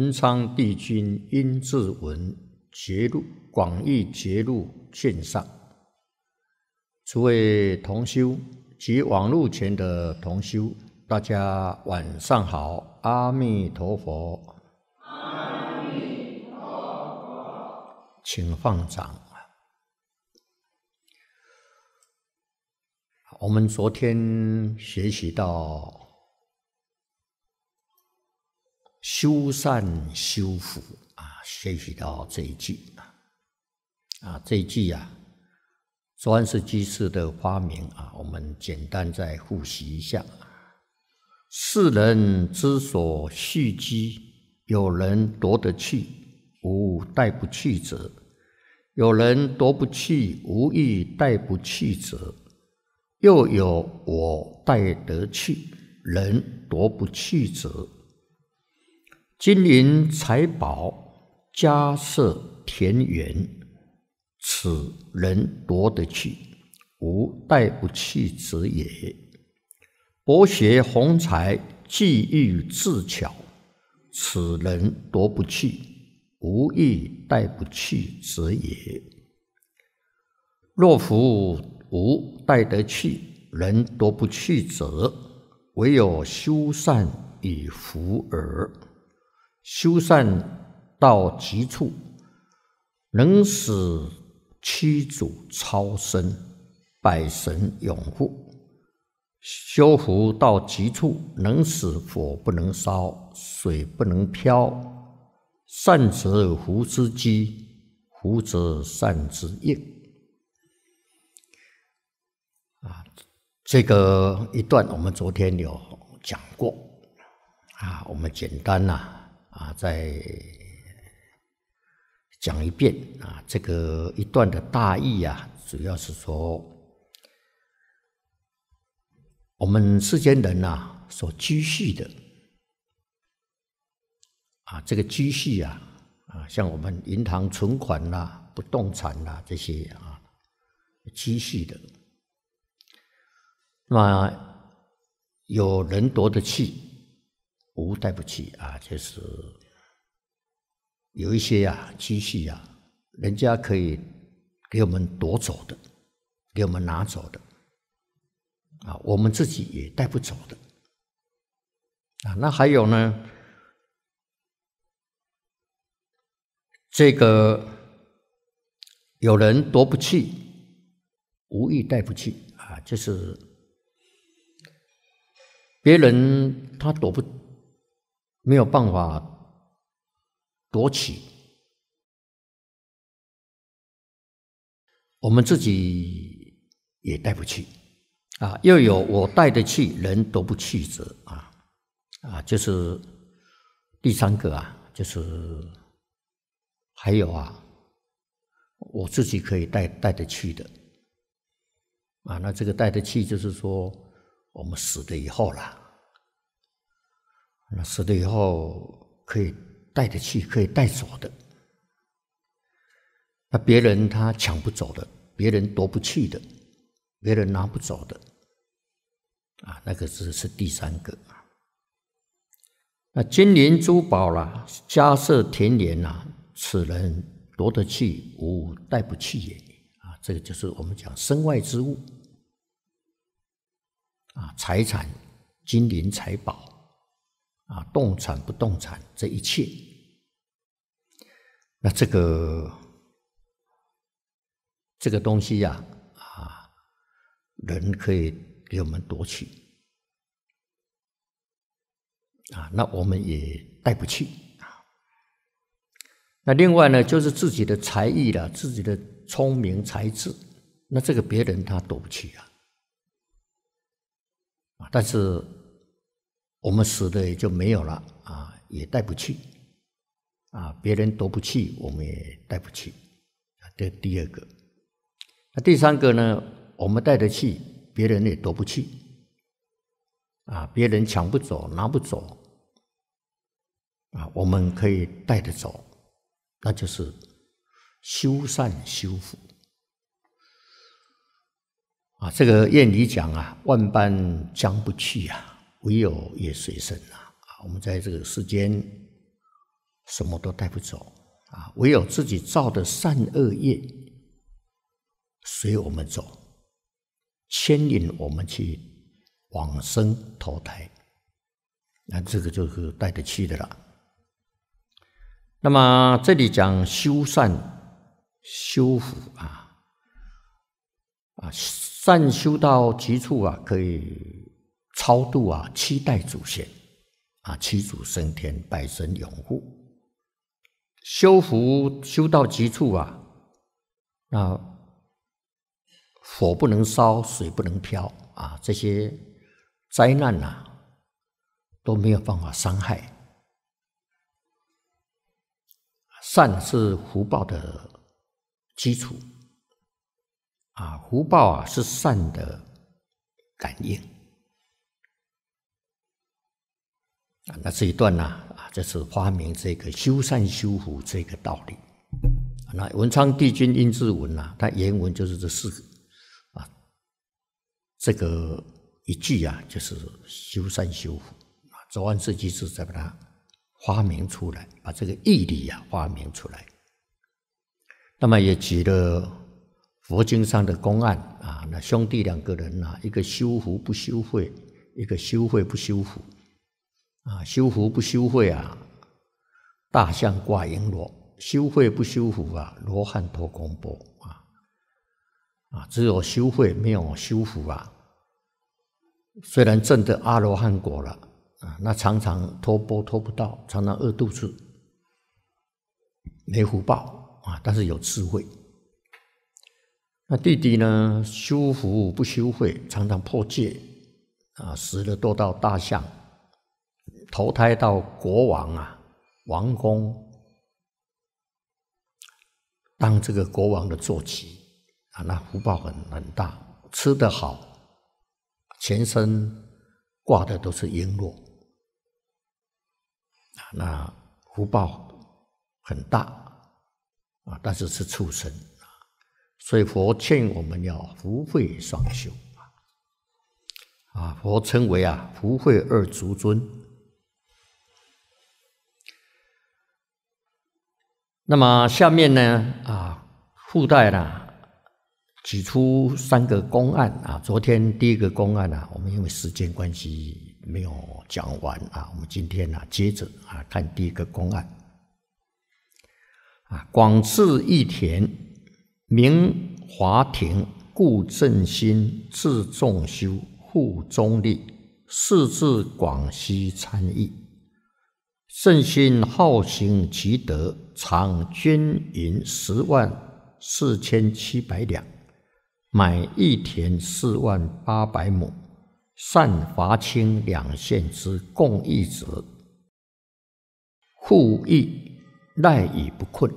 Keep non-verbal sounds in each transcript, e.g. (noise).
文昌帝君殷志文节录广义节录线上，诸位同修及网路前的同修，大家晚上好，阿弥陀佛，请放掌我们昨天学习到。修善修福啊！学习到这一句啊，这一句啊，专是居士的发明啊。我们简单再复习一下：世人之所蓄积，有人夺得去，无待不去者；有人夺不去，无意带不去者；又有我带得去，人夺不去者。金银财宝、家舍田园，此人夺得去，吾带不去者也。博学宏才、技艺自巧，此人夺不去，吾亦带不去者也。若夫吾带得去，人夺不去者，唯有修善以福尔。修善到极处，能使七祖超生，百神永护；修福到极处，能使火不能烧，水不能漂。善则福之基，福则善之应。啊，这个一段我们昨天有讲过，啊，我们简单呐。再讲一遍啊，这个一段的大意啊，主要是说我们世间人呐，所积蓄的啊，这个积蓄啊，啊，像我们银行存款呐、不动产呐这些啊，积蓄的，那么有人夺的去。无带不起啊，就是有一些呀，机器呀，人家可以给我们夺走的，给我们拿走的，啊，我们自己也带不走的啊。那还有呢，这个有人夺不去，无意带不去啊，就是别人他夺不。没有办法夺取，我们自己也带不去啊。又有我带的去，人夺不去者啊啊，就是第三个啊，就是还有啊，我自己可以带带的去的啊。那这个带的去，就是说我们死了以后了。那死了以后可以带得去，可以带走的。那别人他抢不走的，别人夺不去的，别人拿不走的。啊，那个是是第三个。那金银珠宝啦，家设田连呐，此人夺得去，无，带不去也。啊，这个就是我们讲身外之物。啊，财产，金银财宝。啊，动产不动产，这一切，那这个这个东西呀，啊，人可以给我们夺取，啊，那我们也带不去啊。那另外呢，就是自己的才艺了，自己的聪明才智，那这个别人他夺不去啊。啊，但是。我们死的也就没有了啊，也带不去啊，别人夺不去，我们也带不去。这第二个，那第三个呢？我们带得去，别人也夺不去啊，别人抢不走，拿不走啊，我们可以带得走，那就是修善修复啊。这个谚语讲啊，万般将不去呀。唯有也随身啊！我们在这个世间，什么都带不走啊，唯有自己造的善恶业随我们走，牵引我们去往生投胎，那这个就是带得去的了。那么这里讲修善、修福啊，啊，善修到极处啊，可以。超度啊，七代祖先啊，七祖升天，百神拥护，修福修到极处啊，那火不能烧，水不能漂啊，这些灾难呐都没有办法伤害。善是福报的基础啊，福报啊是善的感应。那这一段呢？啊，这是发明这个修善修福这个道理。那文昌帝君阴字文呢？它原文就是这四个啊，这个一句啊，就是修善修福。啊，周完这几句，再把它发明出来，把这个义理啊发明出来。那么也举了佛经上的公案啊。那兄弟两个人啊，一个修福不修慧，一个修慧不修福。啊，修福不修慧啊，大象挂银锣，修慧不修福啊，罗汉托空钵啊。啊，只有修慧没有修福啊。虽然证得阿罗汉果了啊，那常常托钵托不到，常常饿肚子，没福报啊。但是有智慧。那弟弟呢，修福不修慧，常常破戒啊，死了堕到大象。投胎到国王啊，王宫当这个国王的坐骑啊，那福报很很大，吃得好，全身挂的都是璎珞啊，那福报很大啊，但是是畜生啊，所以佛劝我们要福慧双修啊，啊，佛称为啊福慧二足尊。那么下面呢啊，附带呢举出三个公案啊。昨天第一个公案呢，我们因为时间关系没有讲完啊。我们今天呢接着啊看第一个公案啊。广次一田名华亭，故正心自重修护中立，四至广西参议，圣心好行其德。场均银十万四千七百两，买一田四万八百亩，善伐清两县之共一职，互益赖以不困。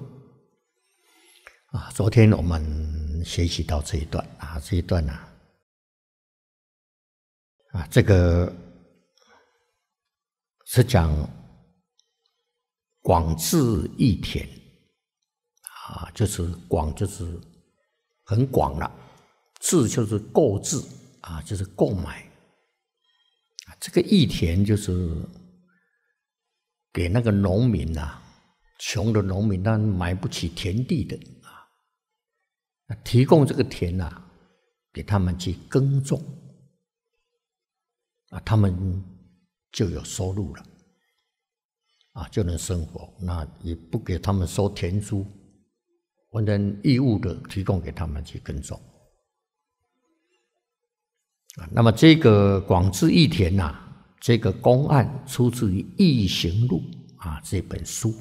啊，昨天我们学习到这一段啊，这一段呢，啊，这个是讲。广志益田，啊，就是广就是很广了，志就是购置啊，就是购买啊。这个益田就是给那个农民呐，穷的农民，那买不起田地的啊，提供这个田呐，给他们去耕种啊，他们就有收入了。啊，就能生活，那也不给他们收田租，完全义务的提供给他们去耕种。啊，那么这个广置义田呐，这个公案出自于《易行录》啊这本书，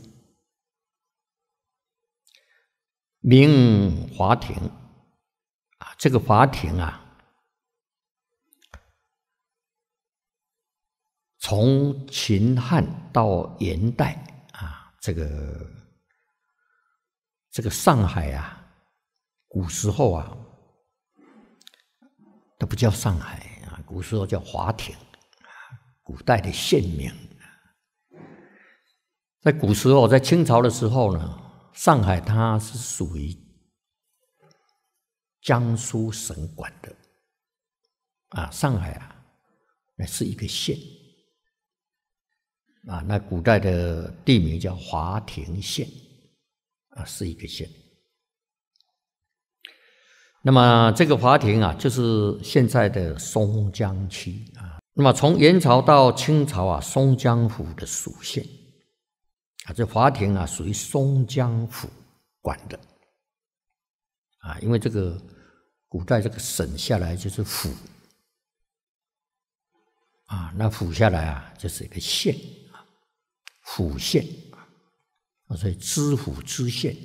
明华亭啊，这个华亭啊。从秦汉到元代啊，这个这个上海啊，古时候啊，它不叫上海啊，古时候叫华亭，古代的县名。在古时候，在清朝的时候呢，上海它是属于江苏省管的，啊，上海啊，是一个县。啊，那古代的地名叫华亭县，啊，是一个县。那么这个华亭啊，就是现在的松江区啊。那么从元朝到清朝啊，松江府的属县，啊，这华亭啊属于松江府管的，啊，因为这个古代这个省下来就是府，啊，那府下来啊就是一个县。府县啊，所以知府知县。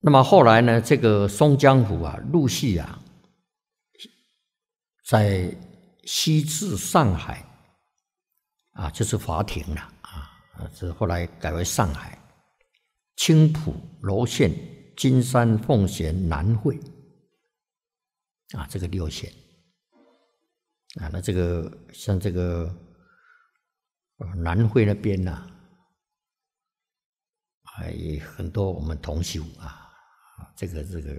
那么后来呢，这个松江府啊，陆续啊，在西至上海啊，就是华亭了啊，是这后来改为上海。青浦、娄县、金山、奉贤、南汇啊，这个六县。啊，那这个像这个南汇那边呢，还有很多我们同修啊，这个这个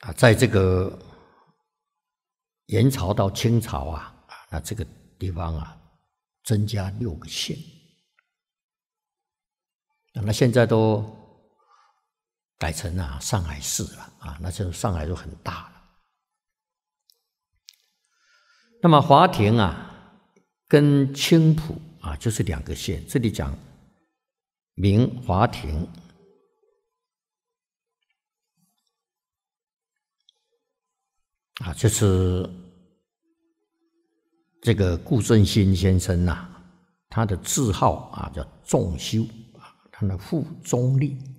啊，在这个元朝到清朝啊，那这个地方啊，增加六个县，那现在都。改成啊，上海市了啊，那就上海就很大了。那么华亭啊，跟青浦啊，就是两个县。这里讲明华亭啊，就是这个顾振新先生呐，他的字号啊叫仲修啊，他的父仲立。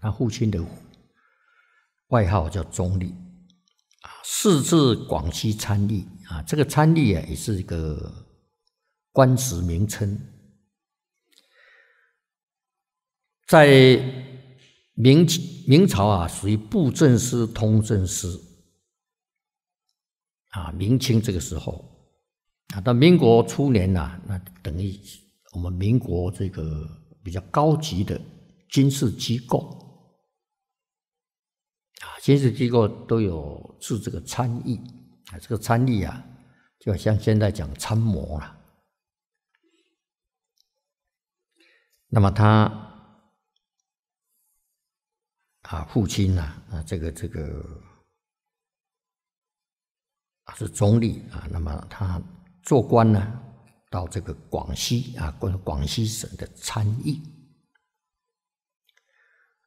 他父亲的外号叫中立啊，四字广西参议，啊，这个参议啊也是一个官职名称，在明清明朝啊属于布政司、通政司啊，明清这个时候啊，到民国初年啊，那等于我们民国这个比较高级的军事机构。军事机构都有制这个参议啊，这个参议啊，就像现在讲参谋了。那么他啊，父亲呢啊，这个这个啊是总理啊，那么他做官呢，到这个广西啊，广广西省的参议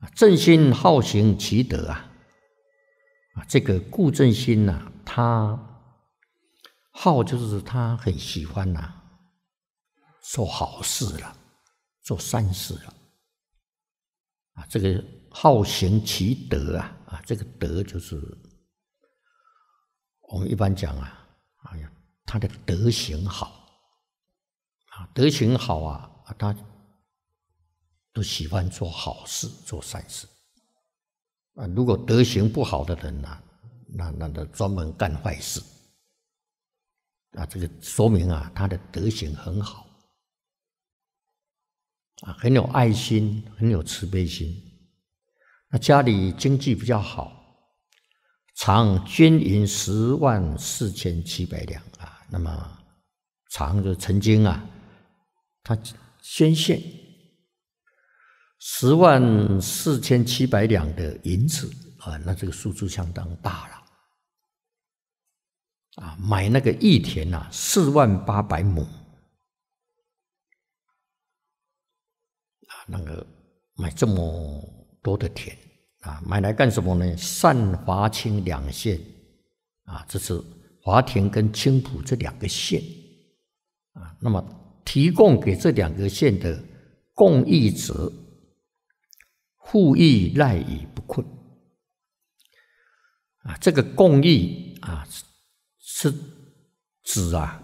啊，正心好行其德啊。啊，这个顾正新呐，他好就是他很喜欢呐，做好事了，做善事了。啊，这个好行其德啊，啊，这个德就是我们一般讲啊，哎呀，他的德行好，啊，德行好啊，他都喜欢做好事做善事。啊，如果德行不好的人啊，那那他专门干坏事。啊，这个说明啊，他的德行很好，啊，很有爱心，很有慈悲心。那家里经济比较好，藏捐银十万四千七百两啊，那么藏就曾经啊，他捐献。十万四千七百两的银子啊，那这个数字相当大了啊！买那个益田呐，四万八百亩啊，那个买这么多的田啊，买来干什么呢？善华清两县啊，这是华田跟青浦这两个县啊，那么提供给这两个县的公益值。富役赖以不困啊，这个共役啊，是指啊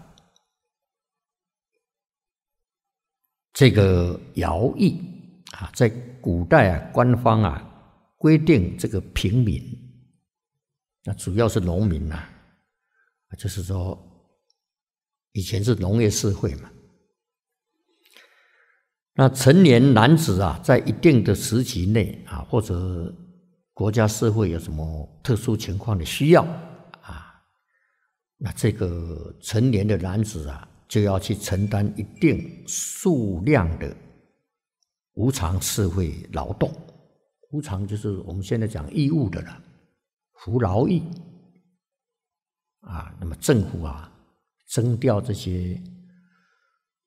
这个徭役啊，在古代啊，官方啊规定这个平民，那主要是农民呐，就是说以前是农业社会嘛。那成年男子啊，在一定的时期内啊，或者国家社会有什么特殊情况的需要啊，那这个成年的男子啊，就要去承担一定数量的无偿社会劳动。无偿就是我们现在讲义务的了，服劳役啊。那么政府啊，征调这些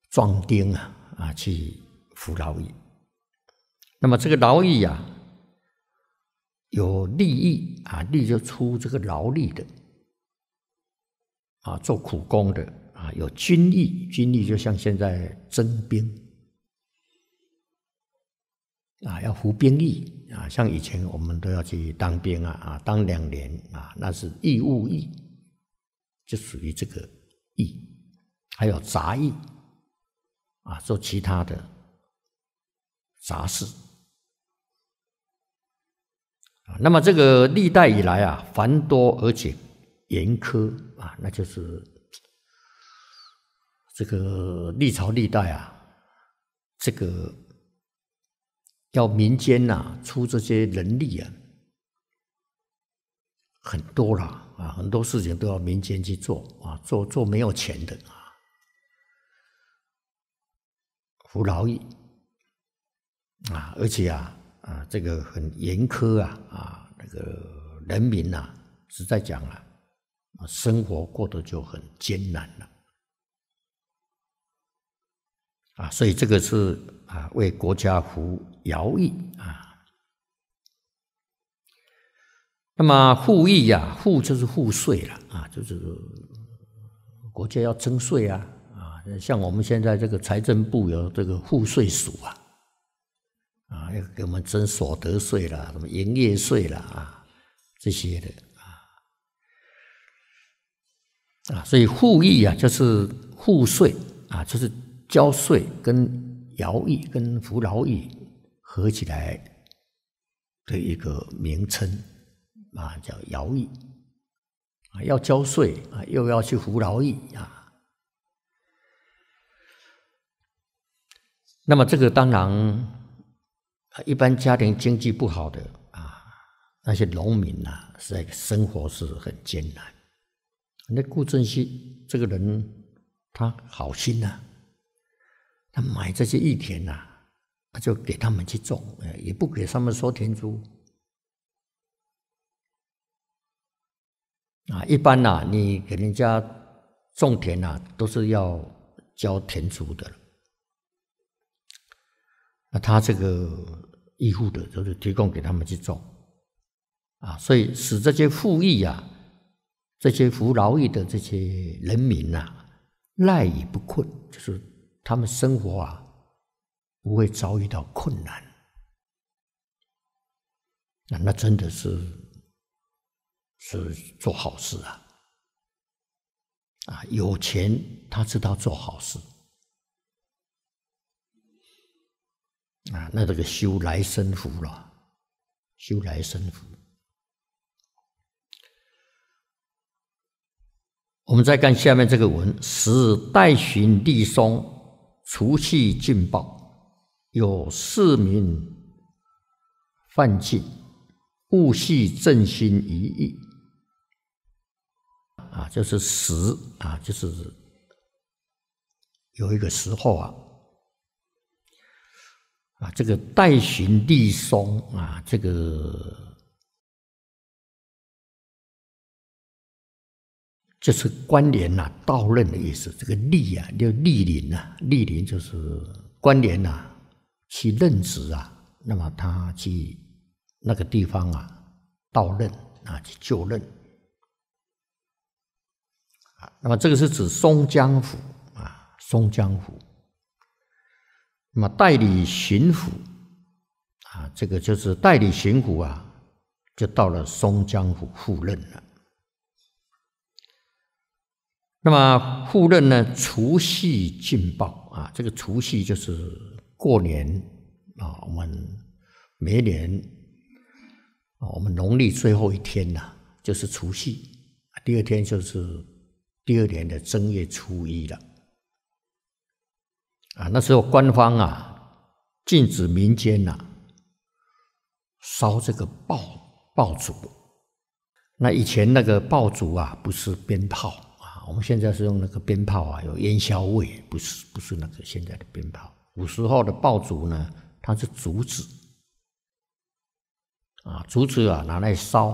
壮丁啊啊去。服劳役，那么这个劳役啊，有利益啊，利就出这个劳力的啊，做苦工的啊，有军役，军役就像现在征兵啊，要服兵役啊，像以前我们都要去当兵啊，啊，当两年啊，那是义务役，就属于这个役。还有杂役啊，做其他的。杂事那么这个历代以来啊，繁多而且严苛啊，那就是这个历朝历代啊，这个要民间呐出这些人力啊，很多啦啊，很多事情都要民间去做啊，做做没有钱的啊，苦劳役。啊，而且啊，啊，这个很严苛啊，啊，那个人民呐，实在讲啊，生活过得就很艰难了，啊，所以这个是啊，为国家服徭役啊。那么赋役呀，赋就是赋税了啊，就是国家要征税啊，啊，像我们现在这个财政部有这个赋税署啊。啊，要给我们征所得税了，什么营业税了啊，这些的啊，啊，所以赋役啊，就是赋税啊，就是交税跟徭役跟服劳役合起来的一个名称啊，叫徭役啊，要交税啊，又要去服劳役啊，那么这个当然。一般家庭经济不好的啊，那些农民呐，是生活是很艰难。那顾正熙这个人，他好心呐，他买这些玉田呐，他就给他们去种，也不给他们收田租。啊，一般呐，你给人家种田呐，都是要交田租的。那他这个义务的都是提供给他们去做啊，所以使这些富义啊，这些服劳役的这些人民呐，赖以不困，就是他们生活啊不会遭遇到困难。那那真的是是做好事啊！啊，有钱他知道做好事。啊，那这个修来生福了，修来生福。我们再看下面这个文：时待寻立松，除气尽宝，有四民犯禁，勿系正心一意。啊，就是时啊，就是有一个时候啊。啊，这个代行立松啊，这个就是关联呐，到任的意思。这个立啊，叫立临啊，立临就是关联呐，去任职啊。那么他去那个地方啊，到任啊，去就任啊。那么这个是指松江府啊，松江府。那么代理巡抚啊，这个就是代理巡抚啊，就到了松江府赴任了。那么赴任呢，除夕进报啊，这个除夕就是过年啊，我们每年啊，我们农历最后一天呐，就是除夕，第二天就是第二年的正月初一了。啊，那时候官方啊禁止民间呐烧这个爆爆竹。那以前那个爆竹啊，不是鞭炮啊，我们现在是用那个鞭炮啊，有烟硝味，不是不是那个现在的鞭炮。古时候的爆竹呢，它是竹子啊，竹子啊拿来烧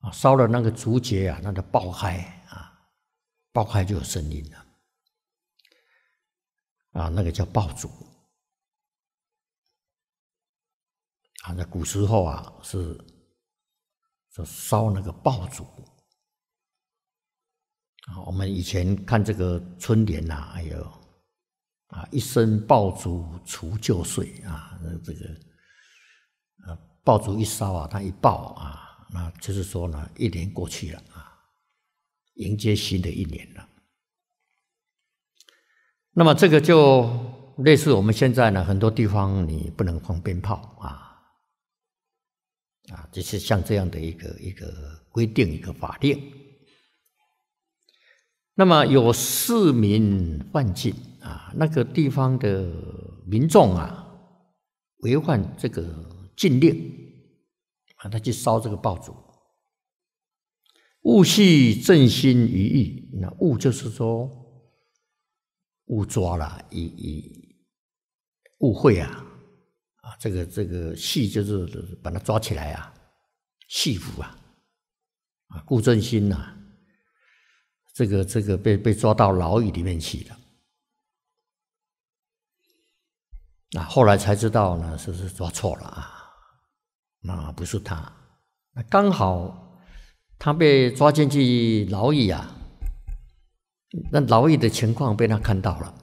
啊，烧了那个竹节啊，那个爆开啊，爆开就有声音了。啊，那个叫爆竹啊，在古时候啊是，烧那个爆竹啊。我们以前看这个春联呐，还有啊，一声爆竹除旧岁啊，那这个啊，爆竹一烧啊，它一爆啊，那就是说呢，一年过去了啊，迎接新的一年了。那么这个就类似我们现在呢，很多地方你不能放鞭炮啊，啊，就是像这样的一个一个规定一个法令。那么有市民犯禁啊，那个地方的民众啊违反这个禁令啊，他去烧这个爆竹。物系正心于意，那物就是说。误抓了，一一误会啊啊！这个这个戏就是把他抓起来啊，戏服啊，啊，顾正兴呐，这个这个被被抓到牢狱里面去了。那后来才知道呢，是是抓错了啊，那不是他，那刚好他被抓进去牢狱啊。那牢狱的情况被他看到了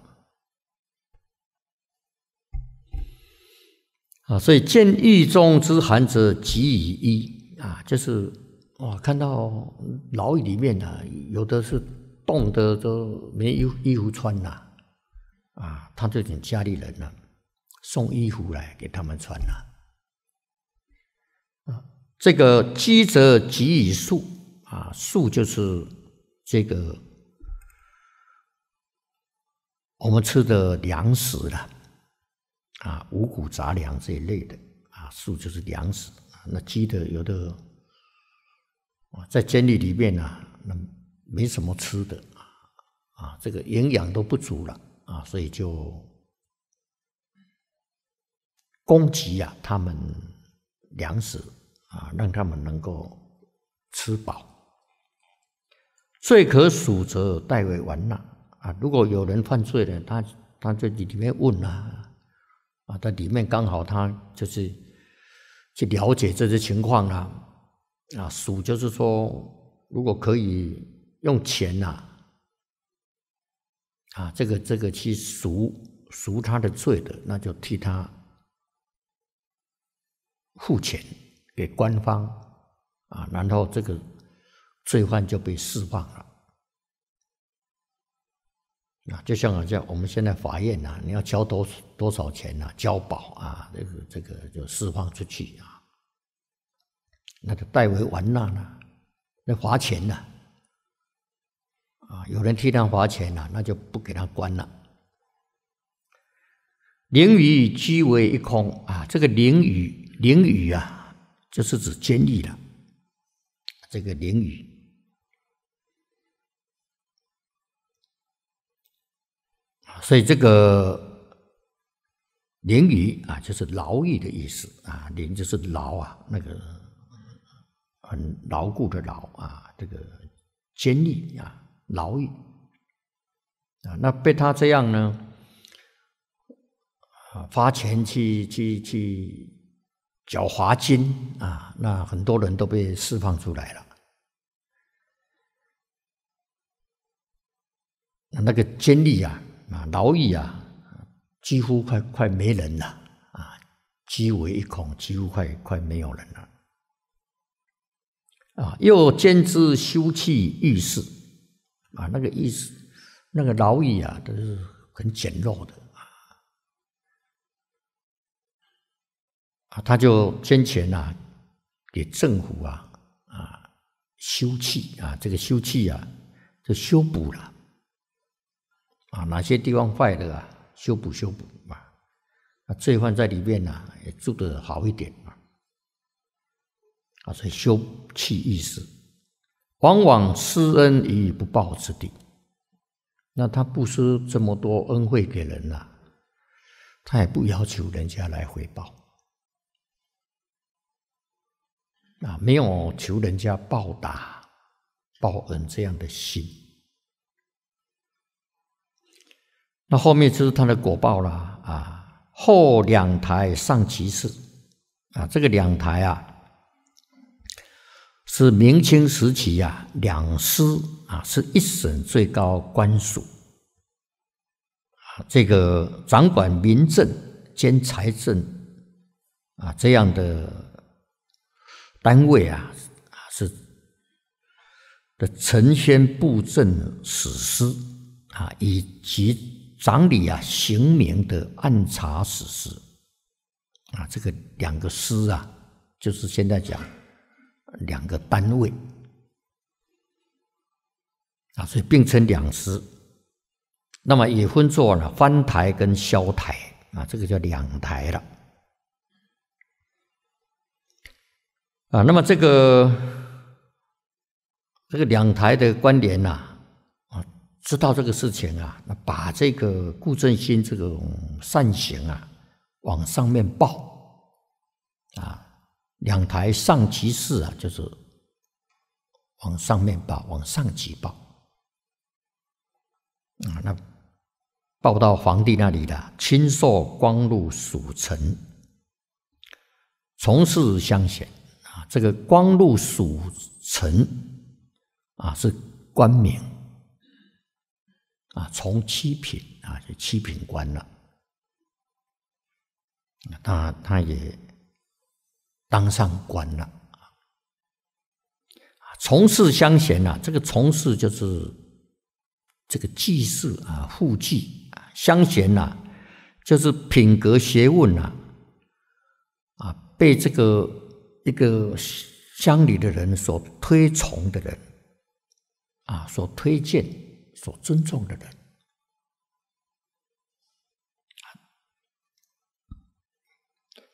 啊，所以见狱中之寒者给以衣啊，就是哇，看到牢狱里面啊，有的是冻得都没衣服穿呐啊，他就请家里人啊、送衣服来给他们穿呐啊，这个饥者给以数啊，数就是这个。我们吃的粮食了，啊，五谷杂粮这一类的，啊，素就是粮食。那鸡的有的，在监狱里面呢，那没什么吃的，啊，这个营养都不足了，啊，所以就供给呀他们粮食，啊，让他们能够吃饱。最可数者，代为完纳。啊，如果有人犯罪了，他他就里面问了，啊，在里面刚好他就是去了解这些情况啦，啊赎就是说，如果可以用钱呐，啊这个这个去赎赎他的罪的，那就替他付钱给官方，啊，然后这个罪犯就被释放了。啊，就像啊，像我们现在法院呐，你要交多多少钱呐？交保啊，这个这个就释放出去啊，那就代为玩纳了，那罚钱呐，啊，有人替他罚钱呐，那就不给他关了。灵圄居为一空啊，这个灵圄灵圄啊，就是指监狱了，这个灵圄。所以这个淋雨”啊，就是牢狱的意思啊，淋”就是牢啊，那个很牢固的牢啊，这个监狱啊，牢狱啊，那被他这样呢，啊，花钱去去去缴罚金啊，那很多人都被释放出来了，那那个监狱啊。啊，牢狱啊，几乎快快没人了啊，鸡尾一空，几乎快快没有人了啊！又兼之修葺浴室啊，那个浴室、那个牢狱啊，都是很简陋的啊。他就捐钱啊，给政府啊啊修葺啊，这个修葺啊，就修补了。啊，哪些地方坏的啊？修补修补嘛。那罪犯在里面呢，也住得好一点嘛。啊，所以修气意识，往往施恩以不报之地。那他布施这么多恩惠给人呐，他也不要求人家来回报。啊，没有求人家报答、报恩这样的心。那后面就是他的果报了啊！后两台上其事啊，这个两台啊，是明清时期呀，两司啊，是一省最高官署啊，这个掌管民政兼财政啊这样的单位啊啊是的，承宣布政史司啊以及。长理啊，行名的暗查史司啊，这个两个司啊，就是现在讲两个单位啊，所以并称两司。那么也分作了翻台跟萧台啊，这个叫两台了啊。那么这个这个两台的关联呐？知道这个事情啊，那把这个顾正新这种善行啊，往上面报啊，两台上级市啊，就是往上面报，往上级报啊，那报到皇帝那里了。亲授光禄署臣，从事乡贤啊，这个光禄署臣啊是官名。啊，从七品啊，就七品官了。他他也当上官了。啊，从事相贤呐，这个从事就是这个祭祀啊，户祭啊，相贤呐，就是品格学问呐，啊，被这个一个乡里的人所推崇的人，啊，所推荐。所尊重的人，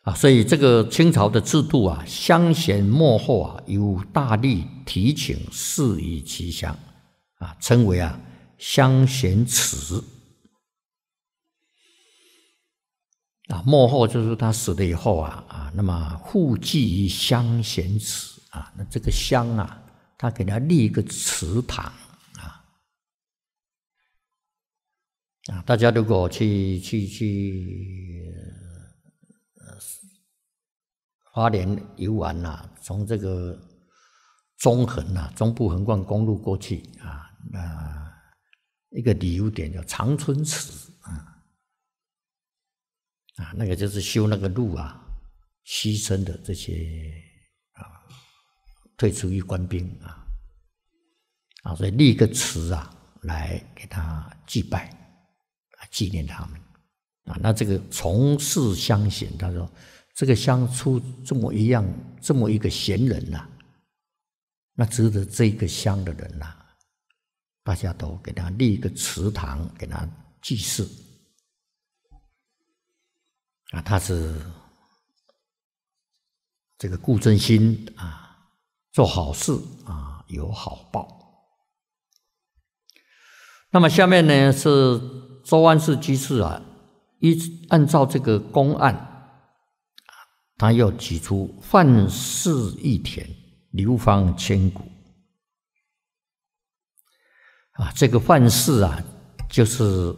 啊，所以这个清朝的制度啊，乡贤莫后啊，有大力提请谥以其乡，啊，称为啊乡贤祠。啊，莫后就是他死了以后啊，啊，那么户祭于乡贤祠啊，那这个乡啊，他给他立一个祠堂。啊，大家如果去去去，呃，花莲游玩呐，从这个中横呐，中部横贯公路过去啊，啊，一个旅游点叫长春池啊，啊，那个就是修那个路啊，牺牲的这些啊，退出役官兵啊，啊，所以立个祠啊，来给他祭拜。纪念他们啊！那这个从事乡贤，他说这个乡出这么一样这么一个贤人呐，那值得这个乡的人呐，大家都给他立一个祠堂，给他祭祀啊！他是这个顾正新啊，做好事啊，有好报。那么下面呢是。周安世居士啊，一按照这个公案，他又提出范氏一田流芳千古啊，这个范氏啊，就是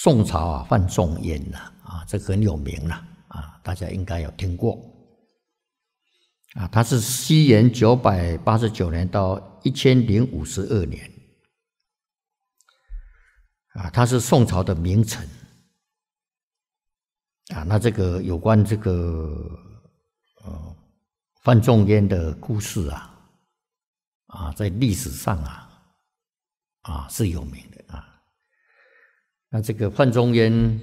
宋朝啊范仲淹呐啊，这很有名了啊，大家应该有听过啊，他是西元九百八十九年到一千零五十二年。啊，他是宋朝的名臣啊。那这个有关这个呃范仲淹的故事啊，啊，在历史上啊，啊是有名的啊。那这个范仲淹，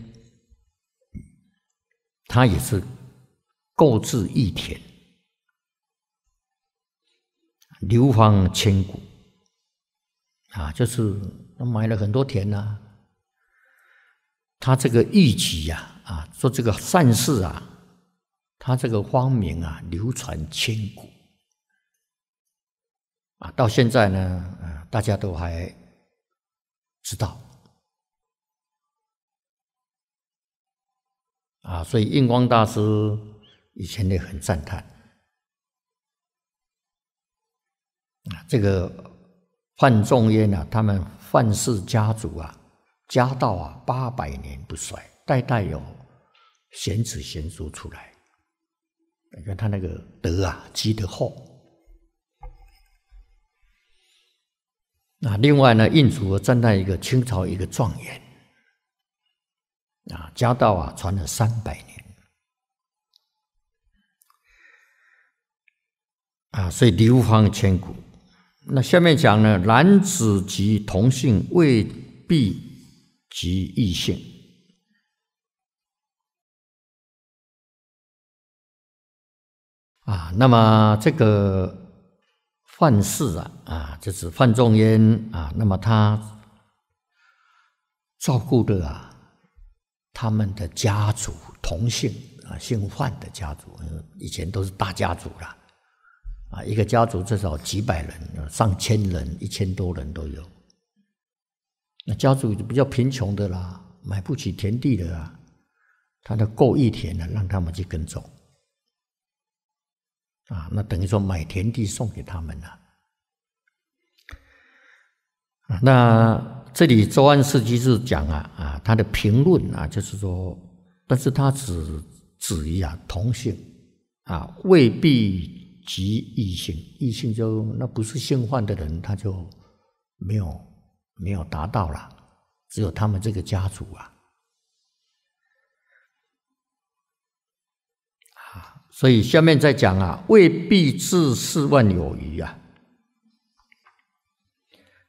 他也是购置一田，流芳千古啊，就是他买了很多田呢。他这个义举呀，啊，做这个善事啊，他这个芳名啊，流传千古，啊，到现在呢，啊，大家都还知道，啊，所以印光大师以前也很赞叹啊，这个范仲淹呢，他们范氏家族啊。家道啊，八百年不衰，代代有贤子贤孙出来，你看他那个德啊，积德厚。那另外呢，印祖站在一个清朝一个状元，啊，家道啊，传了三百年，啊，所以流芳千古。那下面讲呢，男子及同性未必。及异性啊，那么这个范氏啊，啊，就是范仲淹啊，那么他照顾的啊，他们的家族同姓啊，姓范的家族，以前都是大家族了，啊，一个家族至少几百人，上千人，一千多人都有。那家族就比较贫穷的啦，买不起田地的啦，他的够一田的，让他们去耕种，啊，那等于说买田地送给他们了。啊，那这里周安世居是讲啊，啊，他的评论啊，就是说，但是他只质疑啊同性，啊，未必及异性，异性就那不是性犯的人，他就没有。没有达到了，只有他们这个家族啊，啊，所以下面再讲啊，未必至四万有余啊，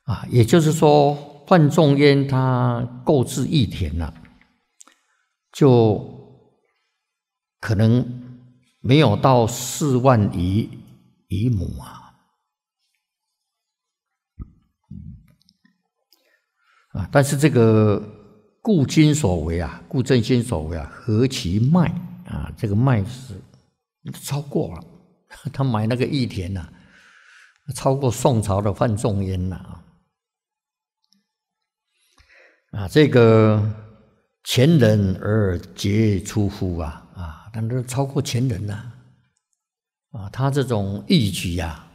啊，也就是说，范仲淹他购置一田啊，就可能没有到四万余余亩啊。啊！但是这个故今所为啊，故正今所为啊，何其卖啊！这个卖是超过了 (laughs) 他买那个玉田呐，超过宋朝的范仲淹了啊！啊，这个前人而皆出乎啊啊！但是超过前人呐啊，他这种义举呀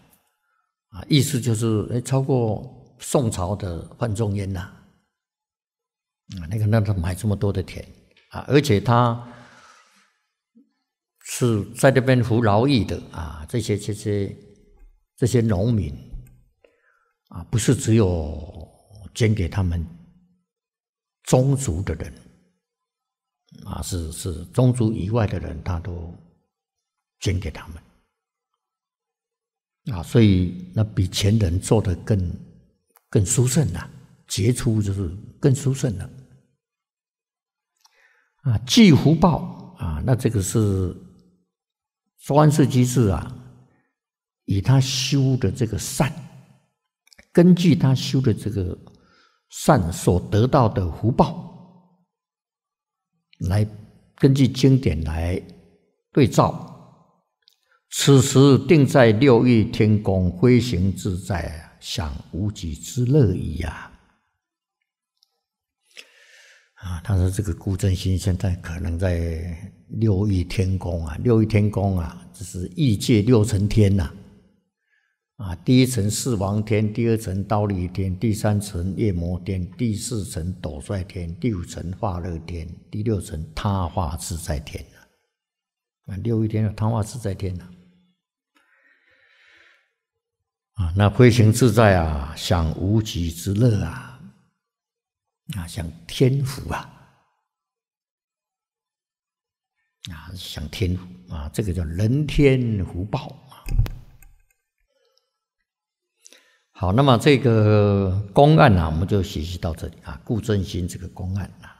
啊，意思就是哎，超过宋朝的范仲淹呐。啊，那个那他买这么多的田，啊，而且他是在这边服劳役的啊，这些这些这些农民，啊，不是只有捐给他们宗族的人，啊，是是宗族以外的人，他都捐给他们，啊，所以那比前人做的更更殊胜了，杰出就是更殊胜了。啊，即福报啊，那这个是转世机制啊，以他修的这个善，根据他修的这个善所得到的福报，来根据经典来对照，此时定在六欲天宫，飞行自在，享无极之乐矣啊！啊，他说这个孤真兴现在可能在六欲天宫啊，六欲天宫啊，这是欲界六层天呐。啊，第一层四王天，第二层刀立天，第三层夜魔天，第四层斗帅天，第五层化乐天，第六层他化自在天啊，啊，六欲天他化自在天呐。啊，那飞行自在啊，享无极之乐啊。啊，享天福啊！啊，享天福啊，这个叫人天福报啊。好，那么这个公案呢，我们就学习到这里啊。顾正兴这个公案啊，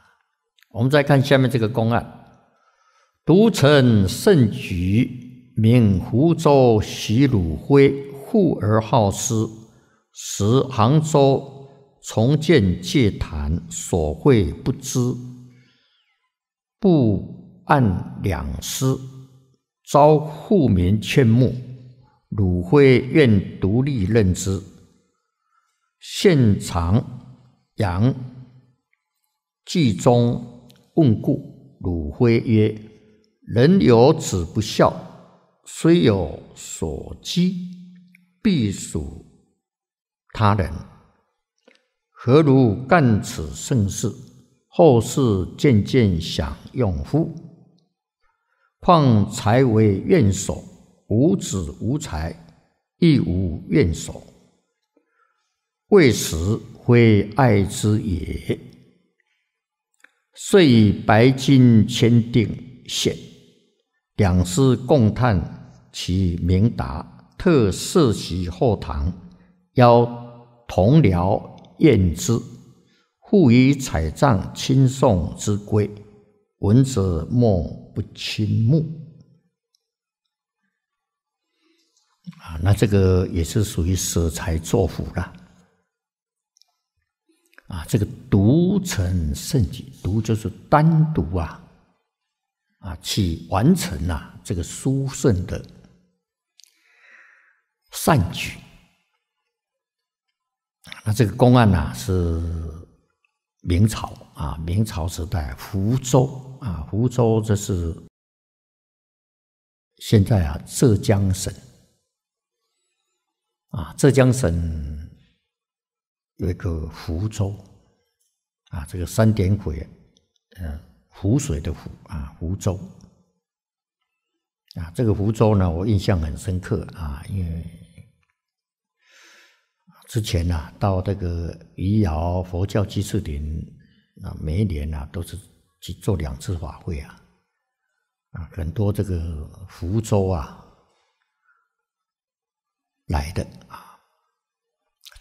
我们再看下面这个公案：独成盛举，名福州徐鲁辉富而好施，识杭州。重建戒坛，所会不知，不按两师，遭富民劝募，鲁辉愿独立任之。现常阳冀中问故，鲁辉曰：“人有子不孝，虽有所积，必属他人。”何如干此盛事？后世渐渐享用乎？况才为愿所，无子无才，亦无愿所。为时非爱之也。遂与白金签订信，两师共叹其明达，特设席后堂，邀同僚。宴之，复以彩仗亲送之归。闻者莫不倾慕。啊，那这个也是属于舍财作福了。啊，这个独成圣举，独就是单独啊，啊，去完成啊这个殊胜的善举。那这个公案呢，是明朝啊，明朝时代，福州啊，福州这是现在啊，浙江省啊，浙江省有一个福州啊，这个三点水，嗯，湖水的湖啊，福州啊，这个福州呢，我印象很深刻啊，因为。之前呐，到这个余姚佛教居士林啊，每一年呐都是去做两次法会啊，啊，很多这个福州啊来的啊，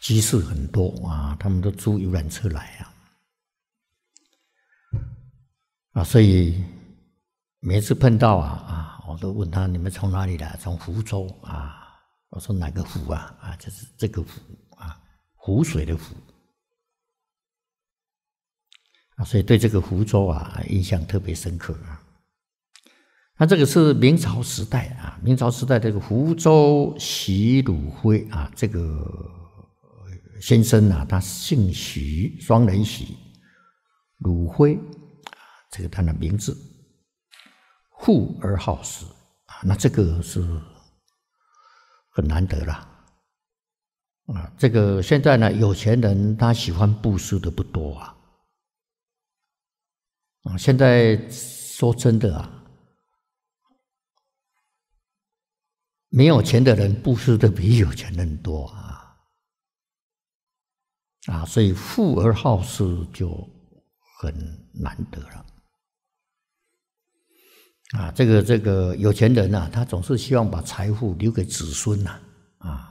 居士很多啊，他们都租游览车来啊，啊，所以每次碰到啊啊，我都问他你们从哪里来？从福州啊？我说哪个福啊？啊，就是这个福。湖水的湖啊，所以对这个福州啊印象特别深刻啊。那这个是明朝时代啊，明朝时代这个福州徐鲁辉啊，这个先生啊，他姓徐，双人徐，鲁辉啊，这个他的名字，富而好食啊，那这个是很难得了。啊，这个现在呢，有钱人他喜欢布施的不多啊。啊，现在说真的啊，没有钱的人布施的比有钱人多啊。啊，所以富而好施就很难得了。啊，这个这个有钱人呐，他总是希望把财富留给子孙呐，啊。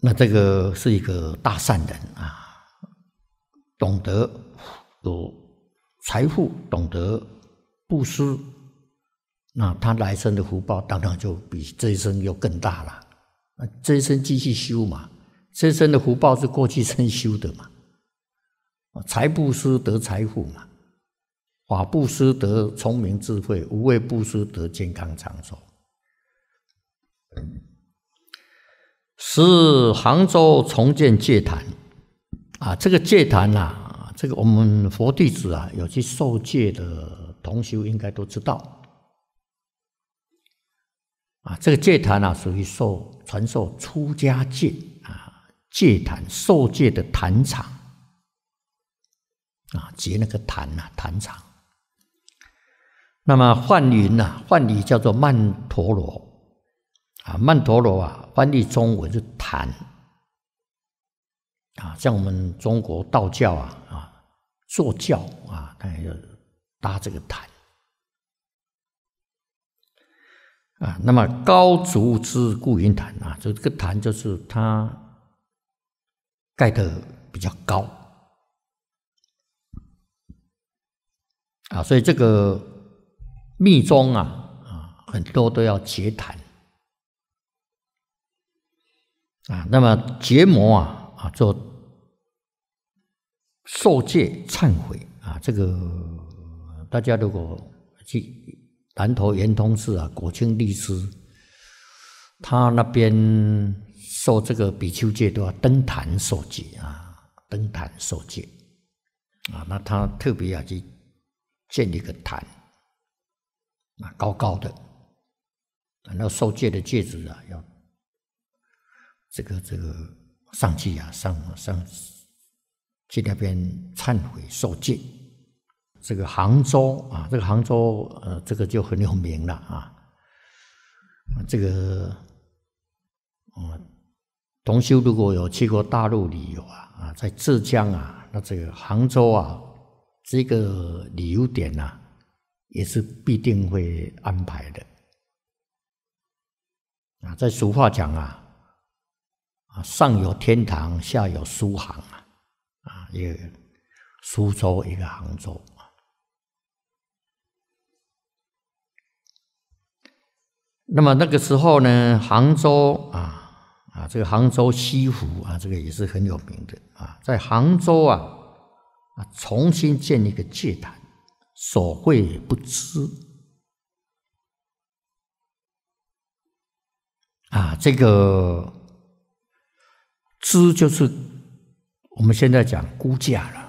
那这个是一个大善人啊，懂得有财富，懂得布施，那他来生的福报当然就比这一生又更大了。那这一生继续修嘛，这一生的福报是过去生修的嘛。财布施得财富嘛，法布施得聪明智慧，无畏布施得健康长寿。是杭州重建戒坛啊，这个戒坛呐，这个我们佛弟子啊，有些受戒的同修应该都知道啊，这个戒坛啊，属于受传授出家戒啊，戒坛受戒的坛场啊，结那个坛呐，坛场。那么幻云呐，幻理叫做曼陀罗。啊，曼陀罗啊，翻译中文是坛。啊，像我们中国道教啊啊，坐教啊，它要搭这个坛。啊，那么高足之固云坛啊，就这个坛就是它盖的比较高。啊，所以这个密宗啊啊，很多都要结坛。啊，那么结魔啊啊，做受戒忏悔啊，这个大家如果去南投圆通寺啊，国清律师，他那边受这个比丘戒都要登坛受戒啊，登坛受戒啊，那他特别要去建一个坛啊，高高的，然后受戒的戒子啊要。这个这个上去啊，上上去那边忏悔受戒。这个杭州啊，这个杭州呃，这个就很有名了啊。这个，嗯，同修如果有去过大陆旅游啊，啊，在浙江啊，那这个杭州啊，这个旅游点呢，也是必定会安排的。啊，在俗话讲啊。上有天堂，下有苏杭啊！啊，一个苏州，一个杭州。那么那个时候呢，杭州啊啊，这个杭州西湖啊，这个也是很有名的啊。在杭州啊啊，重新建一个戒坛，所会不知。啊，这个。师就是我们现在讲估价了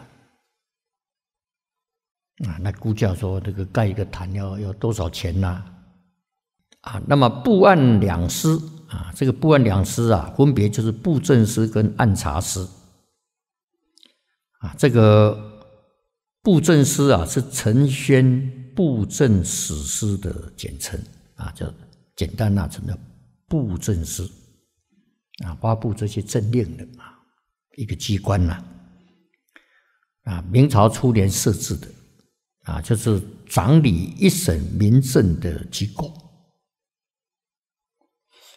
啊，那估价说这个盖一个坛要要多少钱呢？啊，那么布案两师啊，这个布案两师啊，分别就是布政师跟按察师啊。这个布政师啊，是承宣布政史诗的简称啊，叫简单那层的布政师。啊，发布这些政令的啊，一个机关呐，啊，明朝初年设置的，啊，就是掌理一省民政的机构，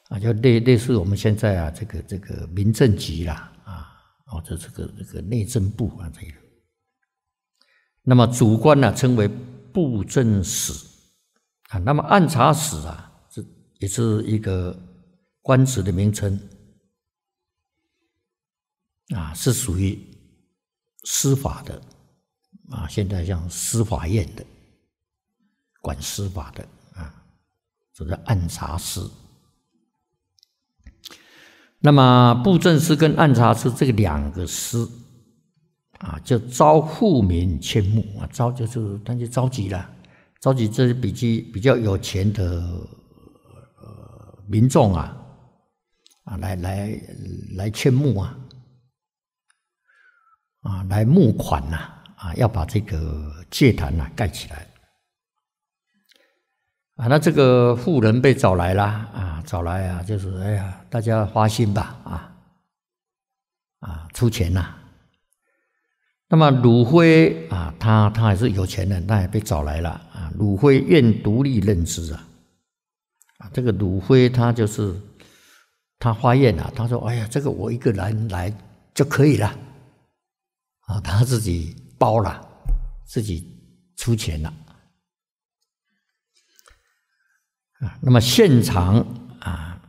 啊，就类类似我们现在啊，这个这个民政局啦，啊，哦，这这个这个内政部啊这个，那么主官呢称为布政使，啊，那么按察使啊，这也是一个官职的名称。啊，是属于司法的啊，现在像司法院的管司法的啊，叫做暗查司。那么布政司跟暗查司这两个司啊，就招富民迁墓啊，招就是他就召集了召集这些比较比较有钱的呃民众啊啊，来来来迁墓啊。啊，来募款呐！啊，要把这个戒坛呐盖起来。啊，那这个富人被找来了啊，找来啊，就是哎呀，大家花心吧，啊啊，出钱呐。那么鲁辉啊，他他还是有钱人，他也被找来了啊。鲁辉愿独立认职啊。啊，这个鲁辉他就是他发愿啊，他说：“哎呀，这个我一个人来就可以了。”啊，他自己包了，自己出钱了啊。那么县长啊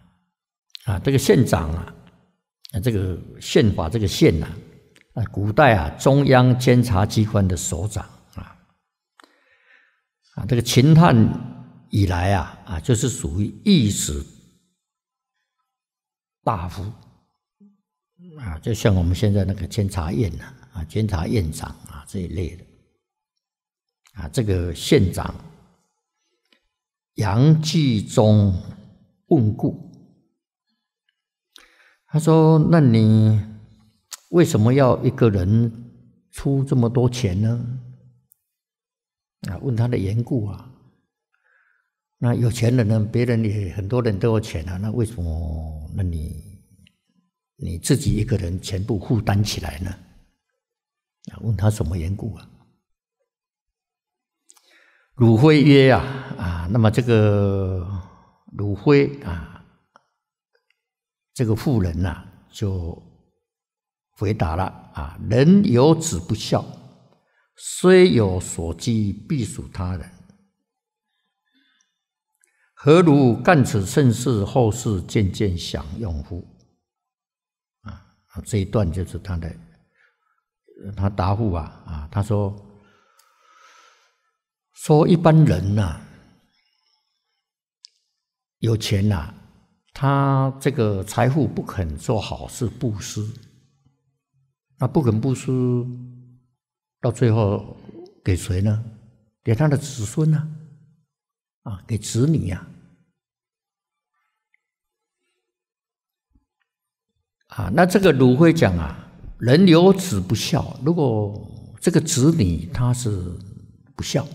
啊，这个县长啊，这个宪法这个县呐啊，古代啊，中央监察机关的首长啊啊，这个秦汉以来啊啊，就是属于御史大夫啊，就像我们现在那个监察院呐。啊，监察院长啊这一类的，啊，这个县长杨继忠问故，他说：“那你为什么要一个人出这么多钱呢？”啊，问他的缘故啊。那有钱人呢？别人也很多人都有钱啊，那为什么那你你自己一个人全部负担起来呢？啊！问他什么缘故啊？鲁非曰：“啊啊，那么这个鲁非啊，这个妇人呐，就回答了啊：人有子不孝，虽有所积，必属他人。何如干此盛事，后世渐渐享用乎？”啊，这一段就是他的。他答复啊，啊，他说说一般人呐，有钱呐，他这个财富不肯做好事布施，那不肯布施，到最后给谁呢？给他的子孙呢？啊，给子女呀？啊，那这个鲁会讲啊。人有子不孝，如果这个子女他是不孝，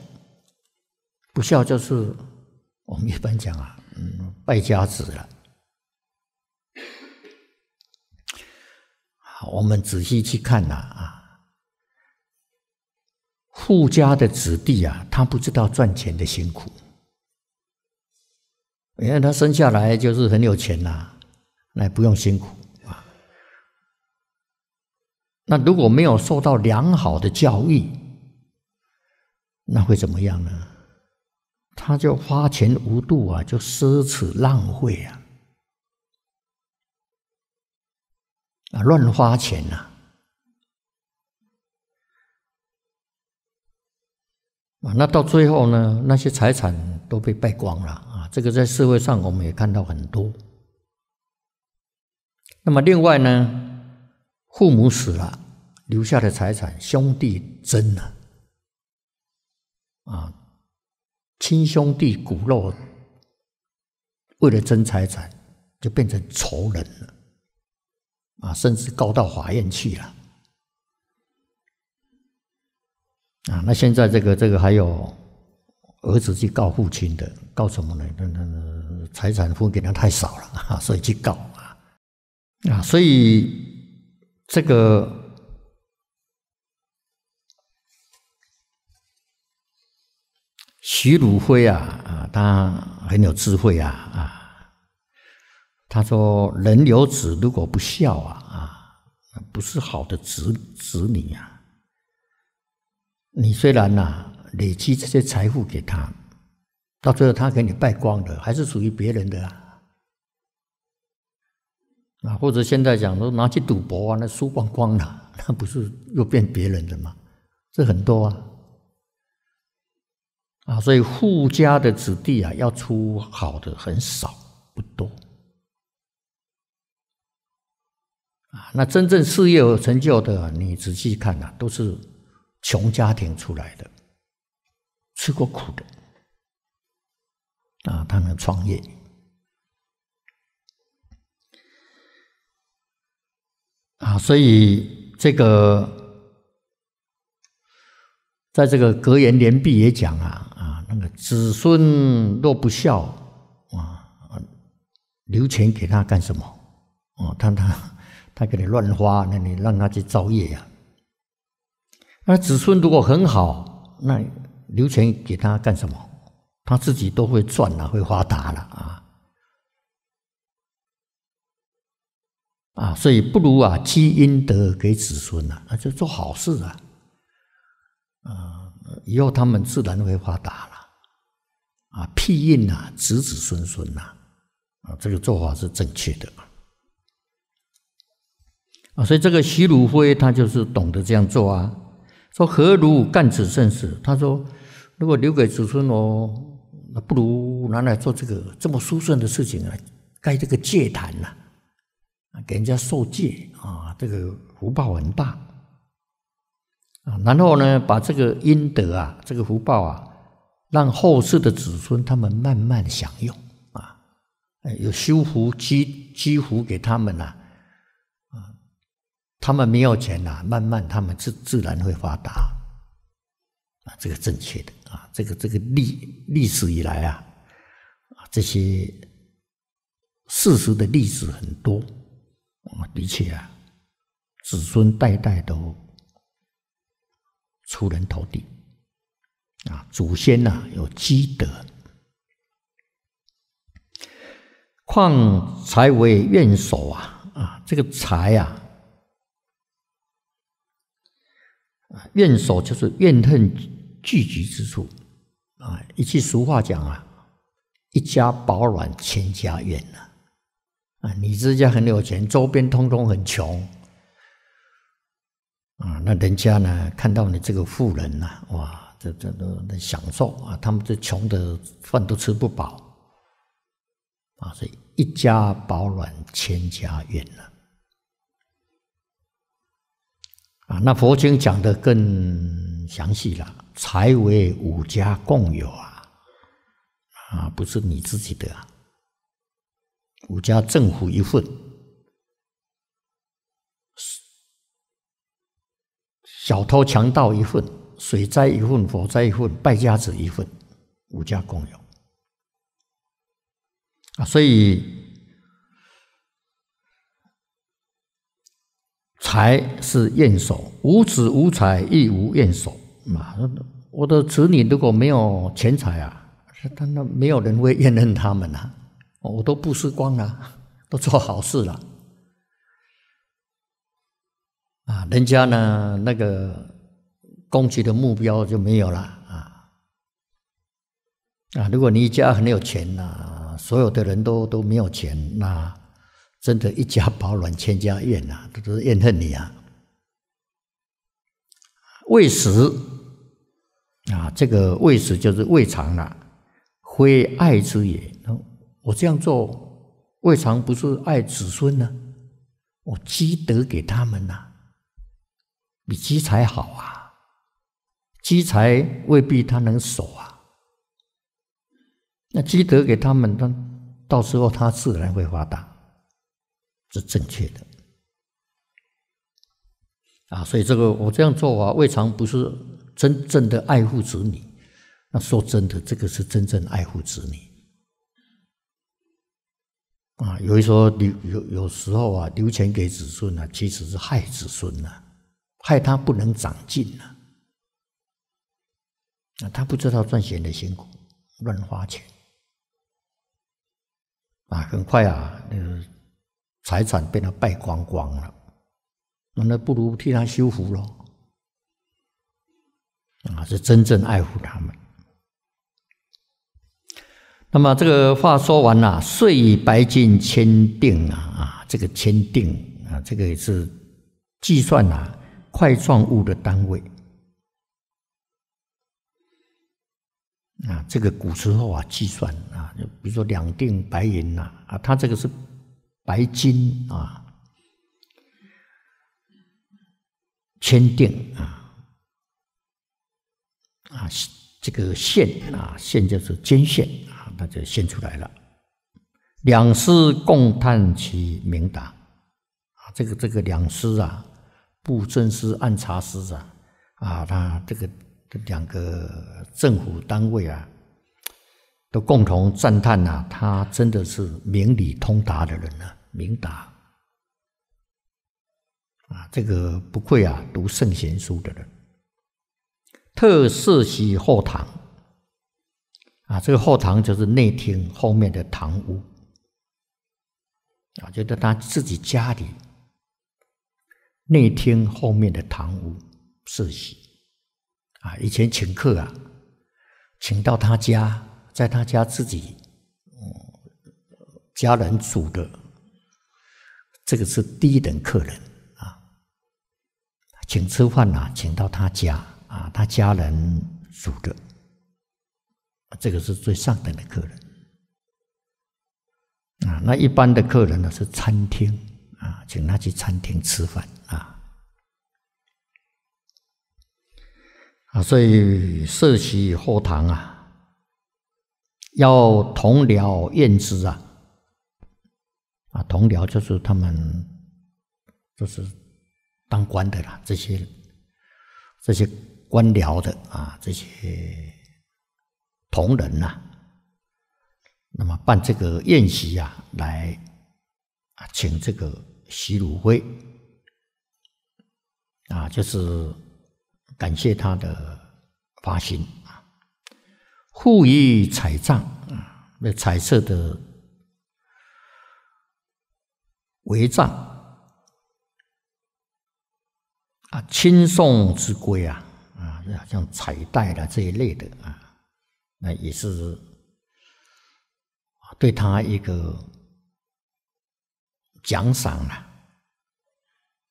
不孝就是我们一般讲啊，嗯，败家子了。好，我们仔细去看呐啊，富家的子弟啊，他不知道赚钱的辛苦，因为他生下来就是很有钱呐，那不用辛苦。那如果没有受到良好的教育，那会怎么样呢？他就花钱无度啊，就奢侈浪费啊，啊，乱花钱啊，啊，那到最后呢，那些财产都被败光了啊。这个在社会上我们也看到很多。那么另外呢？父母死了，留下的财产兄弟争了，啊，亲兄弟骨肉为了争财产就变成仇人了，啊，甚至告到法院去了，啊，那现在这个这个还有儿子去告父亲的，告什么呢？财产分给他太少了，所以去告啊，啊，所以。这个徐汝辉啊啊，他很有智慧啊啊！他说：“人有子，如果不孝啊啊，不是好的子子女啊。你虽然呐累积这些财富给他，到最后他给你败光了，还是属于别人的啊。”啊，或者现在讲说拿去赌博啊，那输光光了，那不是又变别人的吗？这很多啊，啊，所以富家的子弟啊，要出好的很少，不多啊。那真正事业有成就的，你仔细看呐，都是穷家庭出来的，吃过苦的啊，他能创业。啊，所以这个在这个格言联璧也讲啊啊，那个子孙若不孝啊，留钱给他干什么？哦，他他他给你乱花，那你让他去造业呀。那子孙如果很好，那留钱给他干什么？他自己都会赚了，会发达了啊。啊，所以不如啊积阴德给子孙呐，那就做好事啊，啊，以后他们自然会发达了，啊，庇荫呐，子子孙孙呐，啊，这个做法是正确的，啊，所以这个徐汝辉他就是懂得这样做啊，说何如干此甚事？他说如果留给子孙哦，那不如拿来做这个这么舒顺的事情啊，盖这个戒坛呐。啊，给人家受戒啊，这个福报很大啊。然后呢，把这个阴德啊，这个福报啊，让后世的子孙他们慢慢享用啊。有修福积积福给他们呐，啊，他们没有钱呐，慢慢他们自自然会发达啊。这个正确的啊，这个这个历历史以来啊，啊这些事实的例子很多。啊，的确啊，子孙代代都出人头地啊，祖先呐有积德，况财为愿守啊啊，这个财啊啊怨首就是怨恨聚集之处啊。一句俗话讲啊，一家饱暖，千家怨呐。啊，你自家很有钱，周边通通很穷。啊，那人家呢，看到你这个富人呐，哇，这这都能享受啊，他们这穷的饭都吃不饱。啊，所以一家保暖，千家暖了。啊，那佛经讲的更详细了，财为五家共有啊，啊，不是你自己的。啊，五家政府一份，小偷强盗一份，水灾一份，火灾一份，败家子一份，五家共有。啊，所以财是验手，无子无财亦无验手嘛。我的子女如果没有钱财啊，他那没有人会验认他们呐。我都不失光了，(laughs) 都做好事了，啊，人家呢那个攻击的目标就没有了啊啊！如果你一家很有钱呐，所有的人都都没有钱，那真的一家饱暖千家怨呐，都都是怨恨你啊！畏食啊，这个畏食就是胃肠了，非爱之也。我这样做，未尝不是爱子孙呢。我积德给他们呐，比积财好啊。积财未必他能守啊，那积德给他们，他到时候他自然会发达，是正确的。啊，所以这个我这样做啊，未尝不是真正的爱护子女。那说真的，这个是真正爱护子女。啊，有人说留有有时候啊，留钱给子孙啊，其实是害子孙啊，害他不能长进呢、啊，他不知道赚钱的辛苦，乱花钱啊，很快啊，那个财产被他败光光了。那那不如替他修福咯。啊，是真正爱护他们。那么这个话说完了，以白金千锭啊啊，这个千锭啊，这个也是计算啊块状物的单位啊。这个古时候啊，计算啊，就比如说两锭白银呐啊，它这个是白金啊，千锭啊啊，这个线啊线就是金线。他就现出来了，两师共探其明达，啊，这个这个两师啊，布政司、按察司啊，啊，他这个这两个政府单位啊，都共同赞叹呐，他真的是明理通达的人呢，明达，啊，这个不愧啊，读圣贤书的人，特设席后堂。啊，这个后堂就是内厅后面的堂屋，啊，就在他自己家里内厅后面的堂屋设席，啊，以前请客啊，请到他家，在他家自己家人煮的，这个是低等客人啊，请吃饭呐，请到他家啊，他家人煮的。这个是最上等的客人啊！那一般的客人呢？是餐厅啊，请他去餐厅吃饭啊！啊，所以社席后堂啊，要同僚宴之啊！啊，同僚就是他们，就是当官的啦，这些这些官僚的啊，这些。同仁呐，那么办这个宴席呀，来啊，请这个徐汝辉啊，就是感谢他的发心啊，互以彩帐啊，那彩色的帷帐啊，亲送之归啊啊，像彩带的这一类的啊。那也是对他一个奖赏啊！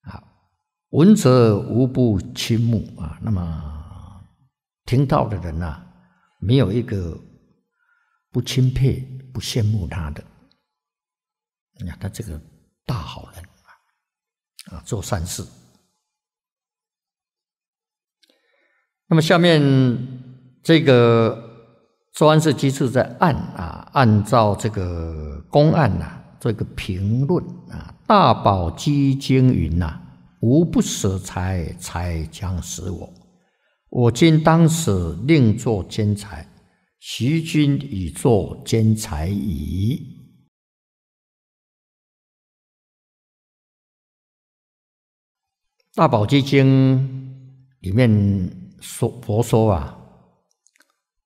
啊，闻者无不倾慕啊。那么听到的人呢，没有一个不钦佩、不羡慕他的。你看他这个大好人啊，啊，做善事。那么下面这个。专完机制在案啊？按照这个公案呐，做一个评论啊。大宝积经云呐：“无不舍财，财将死我；我今当死，另作兼财。徐君已作兼财矣。”大宝积经里面说佛说啊。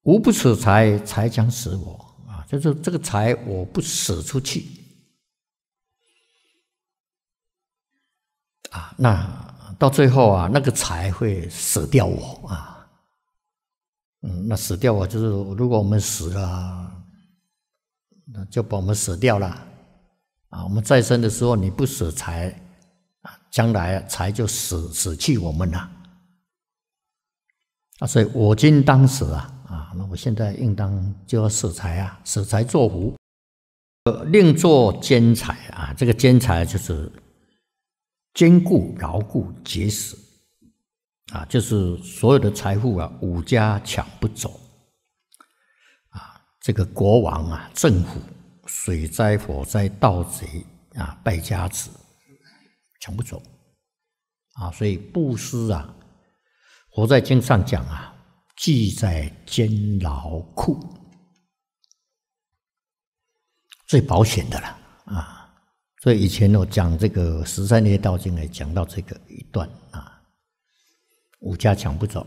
无不舍财，财将死我啊！就是这个财，我不舍出去啊，那到最后啊，那个财会舍掉我啊。嗯，那舍掉我，就是如果我们死了，那就把我们舍掉了啊。我们再生的时候，你不舍财啊，将来财就死死去我们了啊。所以我今当死啊。那我现在应当就要舍财啊，舍财做福，呃，另做奸财啊。这个奸财就是坚固、牢固、结实啊，就是所有的财富啊，五家抢不走啊。这个国王啊，政府、水灾、火灾、盗贼啊，败家子抢不走啊。所以布施啊，《佛在经上讲啊》。记在监牢库，最保险的了啊！所以以前我讲这个十三列道经呢，讲到这个一段啊，五家抢不走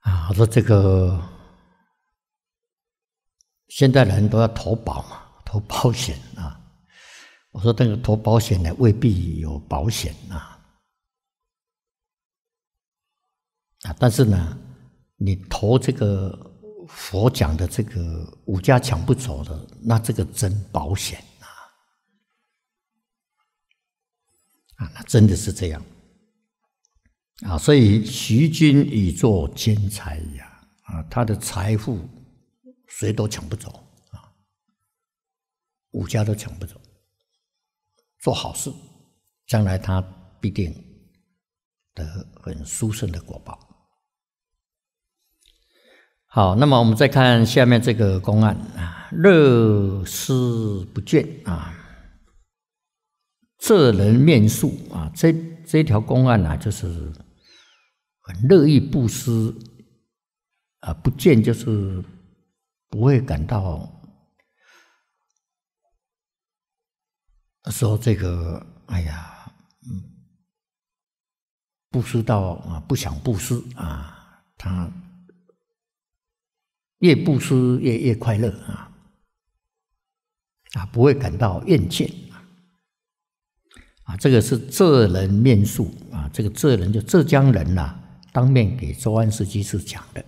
啊。我说这个现在人都要投保嘛，投保险啊。我说那个投保险呢，未必有保险啊。啊，但是呢，你投这个佛讲的这个五家抢不走的，那这个真保险啊！啊，那真的是这样啊！所以徐君已做奸财呀，啊，他的财富谁都抢不走啊，五家都抢不走。做好事，将来他必定得很殊胜的果报。好，那么我们再看下面这个公案啊，乐思不倦啊，这人面数啊，这这条公案呢，就是很乐意布施啊，不倦就是不会感到说这个哎呀，嗯，布施到啊不想布施啊，他。越布施越越快乐啊！啊，不会感到厌倦啊！啊，这个是浙人面述啊，这个浙人就浙江人呐，当面给周安来书是讲的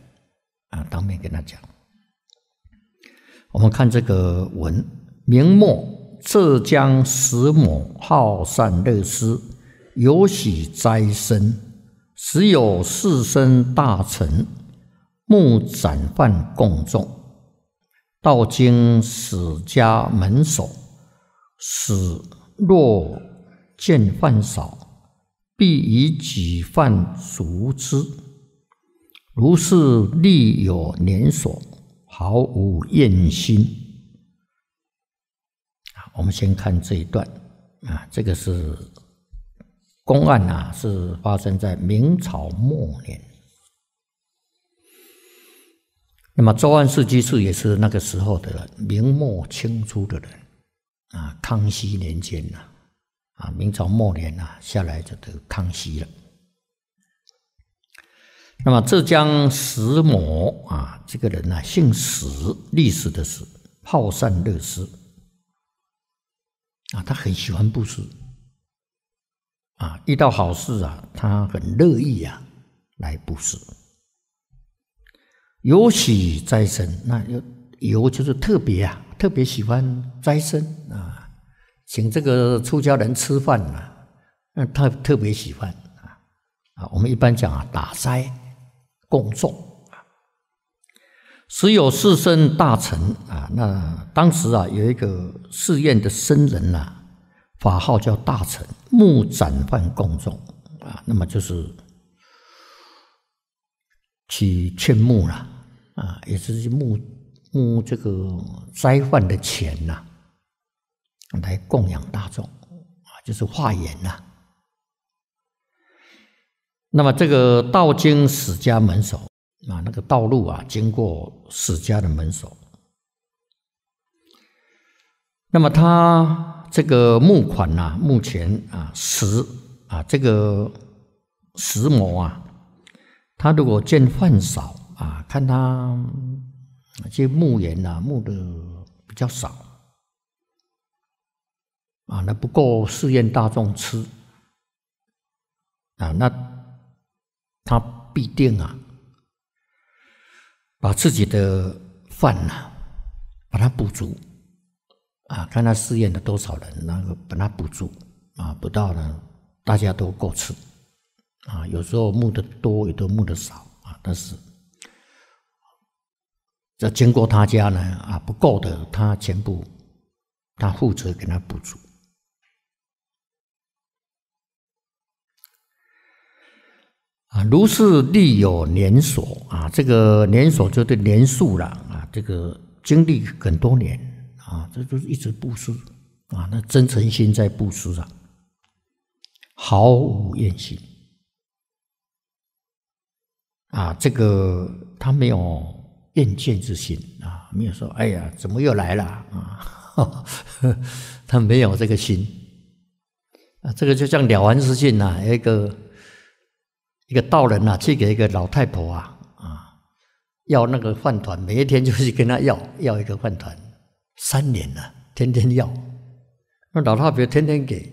啊，当面跟他讲。我们看这个文：明末浙江石某好善乐施，有喜斋生，时有四僧大成。目斩饭共众，道经史家门首，史若见饭少，必以己饭足之。如是历有年所，毫无厌心。啊，我们先看这一段啊，这个是公案呐，是发生在明朝末年。那么周安世居士也是那个时候的明末清初的人啊，康熙年间呐、啊明朝末年啊，下来就得康熙了。那么浙江石某啊，这个人呢姓石，历史的石，好善乐施啊，他很喜欢布施啊，遇到好事啊，他很乐意啊来布施。有喜斋僧，那有有就是特别啊，特别喜欢斋僧啊，请这个出家人吃饭呢，那他特别喜欢啊啊！我们一般讲啊，打斋供众啊，时有四僧大臣啊。那当时啊，有一个寺院的僧人呐，法号叫大臣，木斩犯供众啊，那么就是去劝募了。啊，也是募募这个灾患的钱呐，来供养大众啊，就是化缘呐。那么这个道经史家门首啊，那个道路啊，经过史家的门首。那么他这个募款呐，目前啊十啊这个十毛啊，他如果见饭少。啊，看他这墓园呐，墓的比较少，啊，那不够试验大众吃，啊，那他必定啊，把自己的饭呐，把它补足，啊，看他试验的多少人，然后把它补足，啊，补到呢，大家都够吃，啊，有时候牧的多，有的牧的少，啊，但是。那经过他家呢？啊，不够的，他全部他负责给他补助。啊，如是利有连锁啊，这个连锁就对年数了啊，这个经历很多年啊，这都一直布施啊，那真诚心在布施啊，毫无怨心啊，这个他没有。厌倦之心啊，没有说哎呀，怎么又来了啊？(laughs) 他没有这个心啊。这个就像《了凡四训》呐，一个一个道人呐，去给一个老太婆啊啊，要那个饭团，每一天就去跟他要要一个饭团，三年了，天天要。那老太婆天天给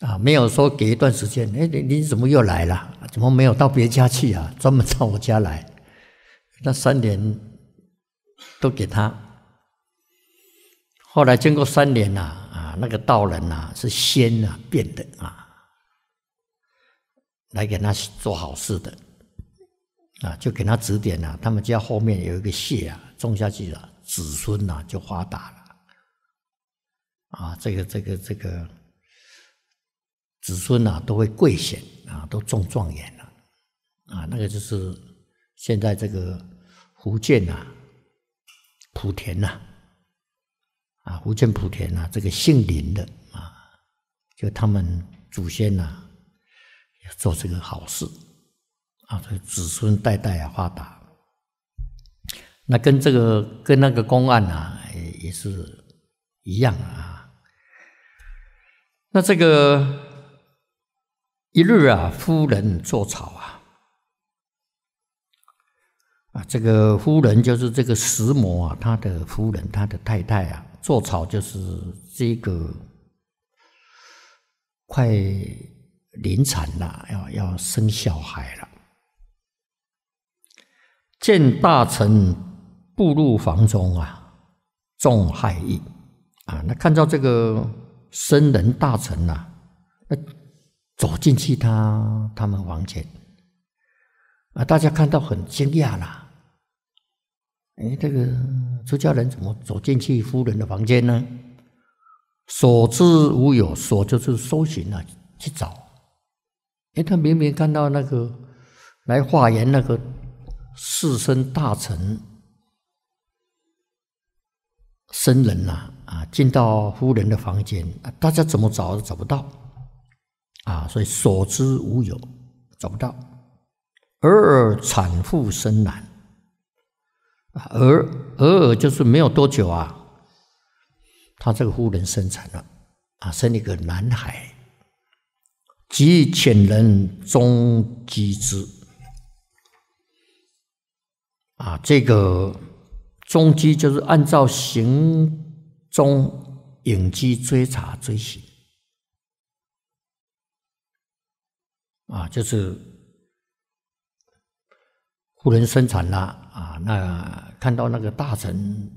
啊，没有说给一段时间，哎，你你怎么又来了？怎么没有到别家去啊？专门到我家来。那三年都给他。后来经过三年呐，啊，那个道人呐是仙啊变的啊，来给他做好事的啊，就给他指点呐。他们家后面有一个谢啊，种下去了，子孙呐就发达了啊。这个这个这个子孙呐都会贵显啊，都中状元了啊。那个就是。现在这个福建呐，莆田呐，啊，福建莆田呐，这个姓林的啊，就他们祖先呐，做这个好事啊，所以子孙代代啊发达。那跟这个跟那个公案呐，也是一样啊。那这个一日啊，夫人做草啊。啊，这个夫人就是这个石磨啊，他的夫人，他的太太啊，坐草就是这个快临产了，要要生小孩了。见大臣步入房中啊，众骇异啊，那看到这个僧人大臣呐，那走进去他他们房间啊，大家看到很惊讶啦。哎，这个出家人怎么走进去夫人的房间呢？所知无有，所就是搜寻啊，去找。哎，他明明看到那个来化缘那个四绅大臣、僧人呐，啊，进到夫人的房间，啊、大家怎么找都找不到，啊，所以所知无有，找不到。而产妇生难。而而尔就是没有多久啊，他这个夫人生产了啊，生了一个男孩，即遣人终缉之啊，这个终缉就是按照行踪影迹追查追寻啊，就是夫人生产了。啊，那看到那个大臣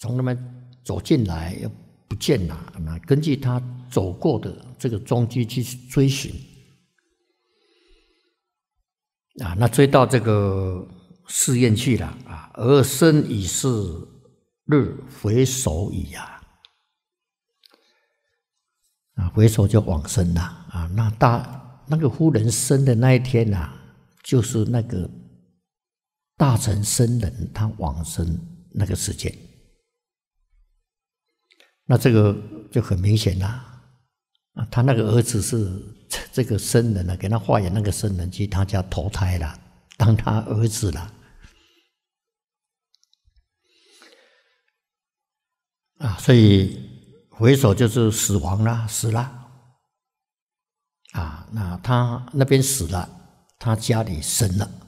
从那边走进来又不见了，那根据他走过的这个踪迹去追寻，啊，那追到这个寺院去了啊，而生已是日回首矣呀，啊，回首就往生了啊，那大那个夫人生的那一天呐，就是那个。大臣生人，他往生那个时间，那这个就很明显了啊！他那个儿子是 (laughs) 这个生人啊，给他化缘那个生人去他家投胎了，当他儿子了啊！所以回首就是死亡啦，死啦啊！那他那边死了，他家里生了。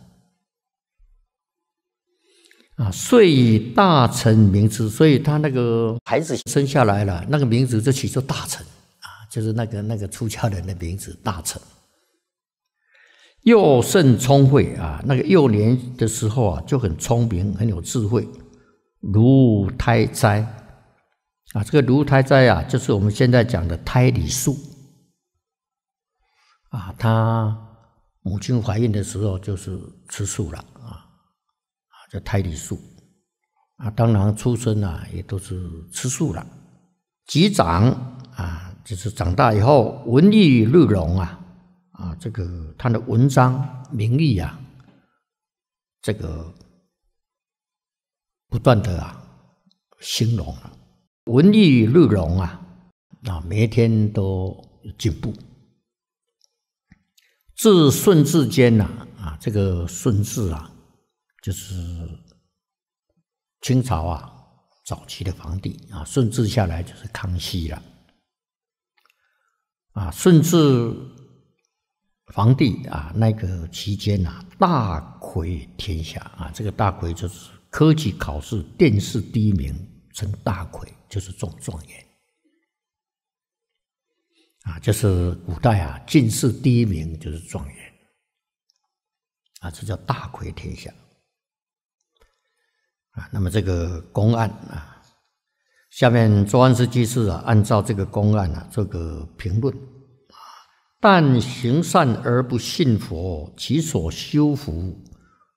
啊，遂以大成名之，所以他那个孩子生下来了，那个名字就起作大成啊，就是那个那个出家人的名字大成。幼甚聪慧啊，那个幼年的时候啊就很聪明，很有智慧。如胎斋啊，这个如胎斋啊，就是我们现在讲的胎里素啊，他母亲怀孕的时候就是吃素了啊。叫胎里素，啊，当然出生啊也都是吃素了。及长啊，就是长大以后，文艺日隆啊，啊，这个他的文章名誉啊，这个不断的啊兴隆了。文艺日隆啊，啊，每天都进步。自顺治间呐，啊，这个顺治啊。就是清朝啊，早期的皇帝啊，顺治下来就是康熙了。啊，顺治皇帝啊，那个期间呢，大魁天下啊，这个大魁就是科举考试殿试第一名，称大魁，就是中状元。啊，就是古代啊，进士第一名就是状元。啊，这叫大魁天下。那么这个公案啊，下面专师居士啊，按照这个公案啊，做个评论啊。但行善而不信佛，其所修福，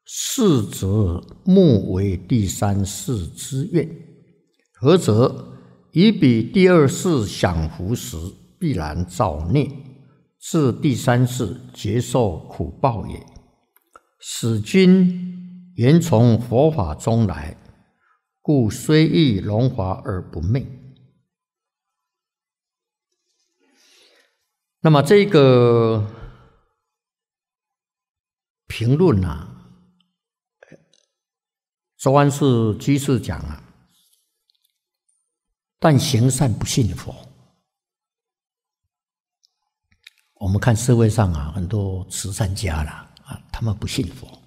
是则莫为第三世之愿。何则？以彼第二世享福时，必然造孽，是第三世接受苦报也。使君。言从佛法中来，故虽易荣华而不昧。那么这个评论啊，周安世居士讲啊，但行善不信佛。我们看社会上啊，很多慈善家啦，啊，他们不信佛。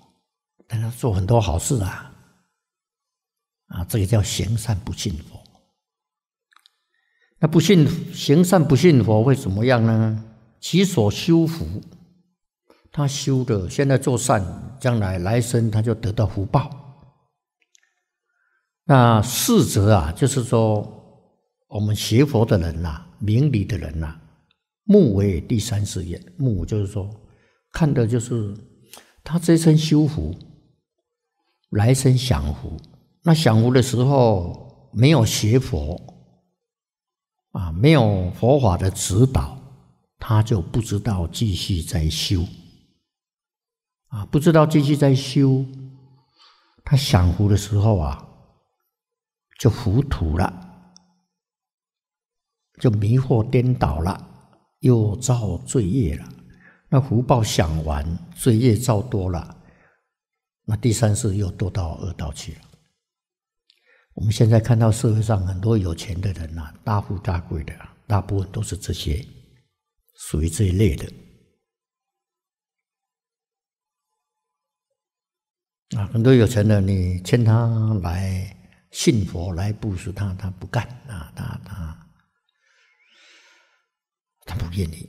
但他做很多好事啊，啊，这个叫行善不信佛。那不信行善不信佛会怎么样呢？其所修福，他修的现在做善，将来来生他就得到福报。那四则啊，就是说我们学佛的人呐，明理的人呐，目为第三事业。目就是说，看的就是他这一修福。来生享福，那享福的时候没有学佛啊，没有佛法的指导，他就不知道继续在修啊，不知道继续在修，他享福的时候啊，就糊涂了，就迷惑颠倒了，又造罪业了。那福报享完，罪业造多了。那第三世又堕到恶道去了。我们现在看到社会上很多有钱的人呐，大富大贵的，大部分都是这些属于这一类的。啊，很多有钱的，你劝他来信佛来布施他，他不干啊，他他他不愿你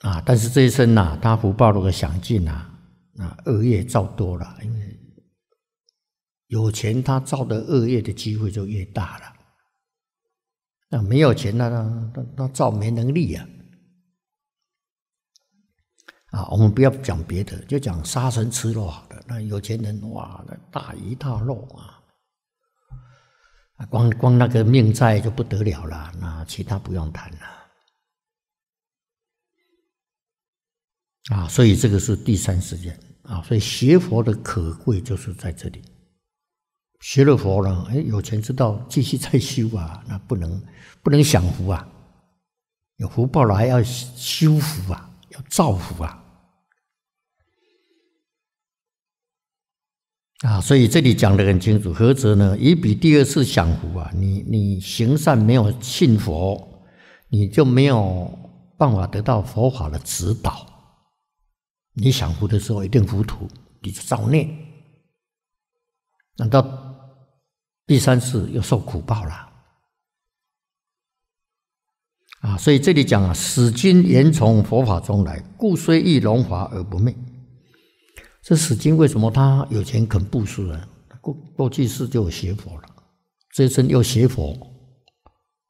啊，但是这一生呐，他福报如果详尽呐。啊，恶业造多了，因为有钱，他造的恶业的机会就越大了。那没有钱呢，那那造没能力啊。啊，我们不要讲别的，就讲杀生吃肉好的。那有钱人哇，那大鱼大肉啊，啊，光光那个命债就不得了了。那其他不用谈了。啊，所以这个是第三时间。啊，所以学佛的可贵就是在这里。学了佛了，哎，有钱之道继续再修啊，那不能不能享福啊，有福报了还要修福啊，要造福啊。啊，所以这里讲的很清楚，何则呢？以比第二次享福啊，你你行善没有信佛，你就没有办法得到佛法的指导。你想福的时候一定糊涂，你就造孽。难道第三次又受苦报了？啊，所以这里讲啊，使君言从佛法中来，故虽遇荣华而不昧。这使君为什么他有钱肯布施呢？过过去世就有邪佛了，这一生又邪佛，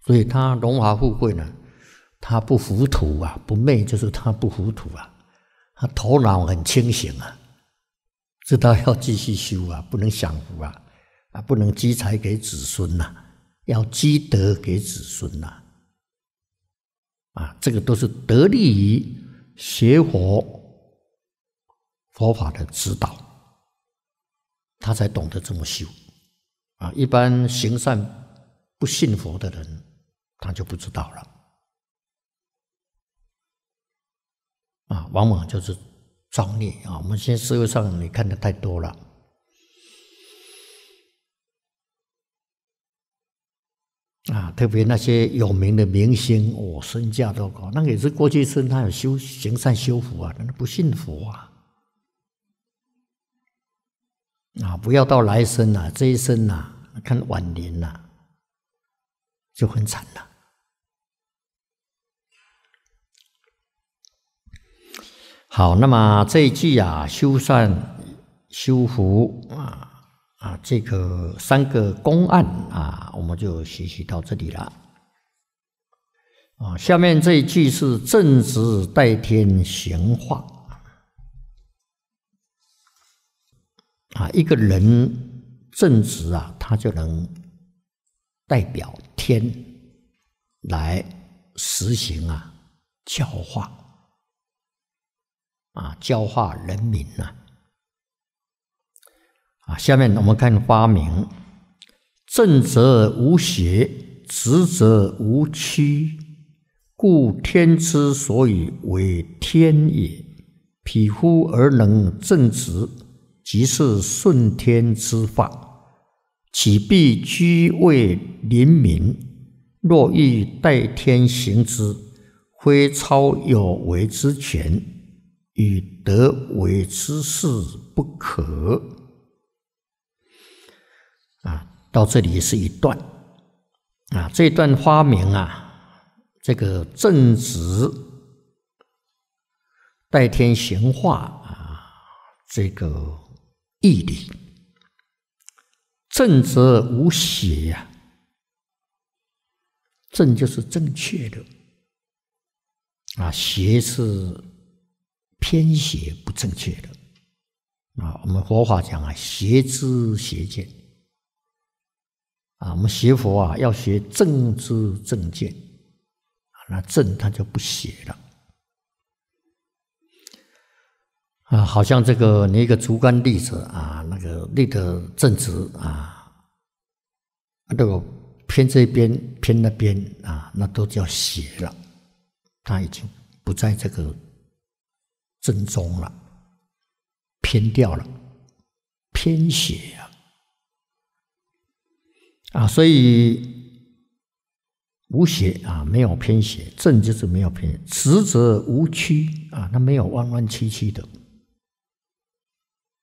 所以他荣华富贵呢，他不糊涂啊，不昧就是他不糊涂啊。他头脑很清醒啊，知道要继续修啊，不能享福啊，啊，不能积财给子孙呐，要积德给子孙呐，啊，这个都是得利于学佛佛法的指导，他才懂得怎么修啊。一般行善不信佛的人，他就不知道了。啊，往往就是造孽啊！我们现在社会上你看的太多了啊，特别那些有名的明星，哦，身价多高，那个也是过去生他有修行善修福啊，那不幸福啊，啊，不要到来生啊，这一生啊，看晚年呐，就很惨了。好，那么这一句啊，修善、修福啊啊，这个三个公案啊，我们就学习到这里了。啊，下面这一句是正直代天行化。啊，一个人正直啊，他就能代表天来实行啊教化。啊，教化人民呐！啊，下面我们看发明：正则无邪，直则无曲，故天之所以为天也。匹夫而能正直，即是顺天之法，其必居位临民？若欲代天行之，非超有为之权。与德为之事不可啊！到这里是一段啊，这段发明啊，这个正直，代天行化啊，这个义理，正直无邪呀，正就是正确的啊，邪是。偏邪不正确的啊，我们佛法讲啊，邪知邪见啊，我们学佛啊，要学正知正见啊，那正他就不邪了啊。好像这个你一个竹竿立着啊，那个立的正直啊，那个偏这边偏那边啊，那都叫邪了，他已经不在这个。正宗了，偏掉了，偏斜啊！啊，所以无邪啊，没有偏邪，正就是没有偏，直则无曲啊，它没有弯弯曲曲的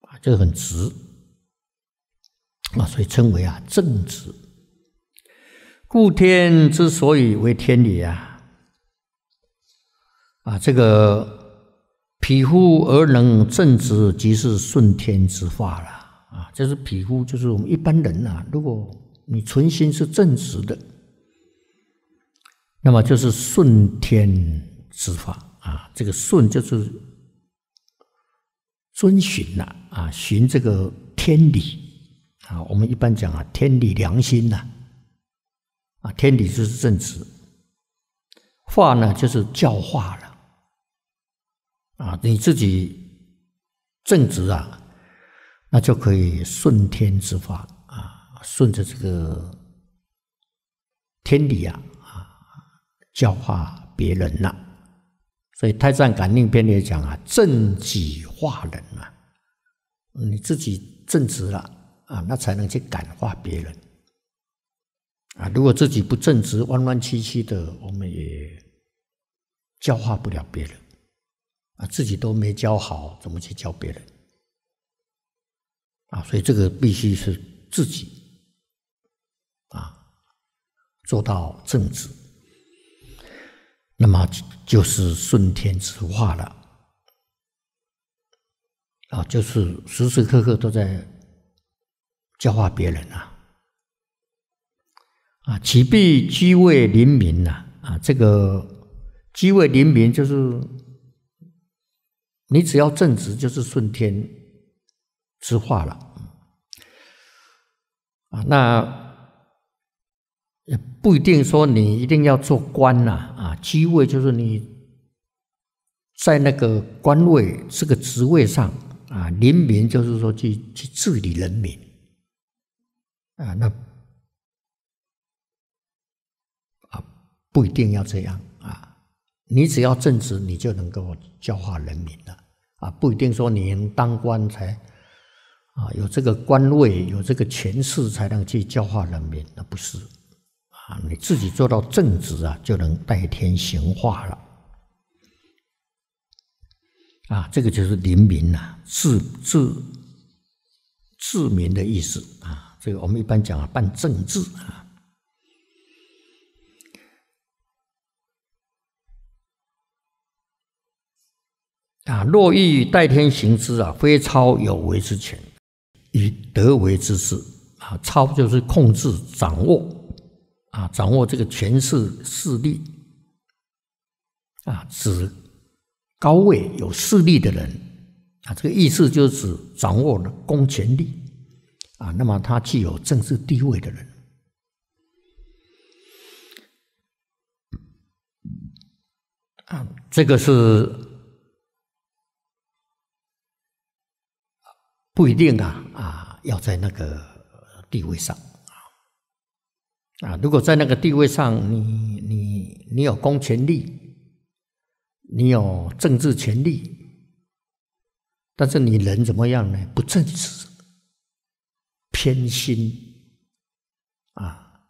啊，这个很直啊，所以称为啊正直。故天之所以为天理啊，啊，这个。匹夫而能正直，即是顺天之化了啊！这是匹夫，就是我们一般人呐。如果你存心是正直的，那么就是顺天之化啊。这个顺就是遵循呐啊，循这个天理啊。我们一般讲啊，天理良心呐啊，天理就是正直，化呢就是教化了。啊，你自己正直啊，那就可以顺天之法啊，顺着这个天理啊啊，教化别人呐。所以《太上感应篇》里讲啊，正己化人啊，你自己正直了啊，那才能去感化别人啊。如果自己不正直，弯弯曲曲的，我们也教化不了别人。啊，自己都没教好，怎么去教别人？啊，所以这个必须是自己啊做到正直，那么就是顺天之化了。啊，就是时时刻刻都在教化别人啊。啊，其必居位临民呐，啊，这个居位临民就是。你只要正直，就是顺天之化了。啊，那也不一定说你一定要做官呐。啊，机位就是你在那个官位这个职位上，啊，人民就是说去去治理人民。啊，那啊，不一定要这样。你只要正直，你就能够教化人民了啊！不一定说你当官才啊有这个官位，有这个权势才能去教化人民，那不是啊！你自己做到正直啊，就能代天行化了啊！这个就是“临民”呐，“治治治民”的意思啊！这个我们一般讲啊，办政治啊。啊！若欲代天行之啊，非操有为之权，以德为之事啊。操就是控制、掌握啊，掌握这个权势势力啊，指高位有势力的人啊。这个意思就是指掌握公权力啊。那么他具有政治地位的人啊，这个是。不一定啊啊，要在那个地位上啊如果在那个地位上，你你你有公权力，你有政治权力，但是你人怎么样呢？不正直，偏心啊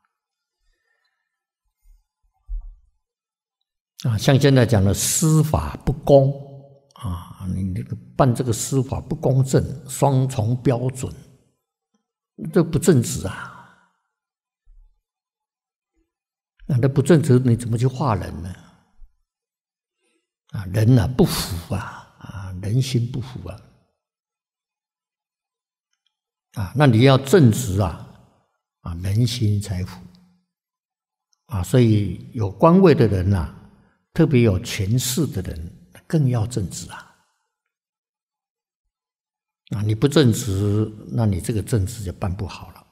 啊！像现在讲的司法不公啊。啊，你这个办这个司法不公正，双重标准，这不正直啊！那不正直，你怎么去化人呢？啊，人呐不服啊，啊，人心不服啊！啊，那你要正直啊，啊，人心才服啊。所以有官位的人呐，特别有权势的人，更要正直啊。啊，你不正直，那你这个正直就办不好了。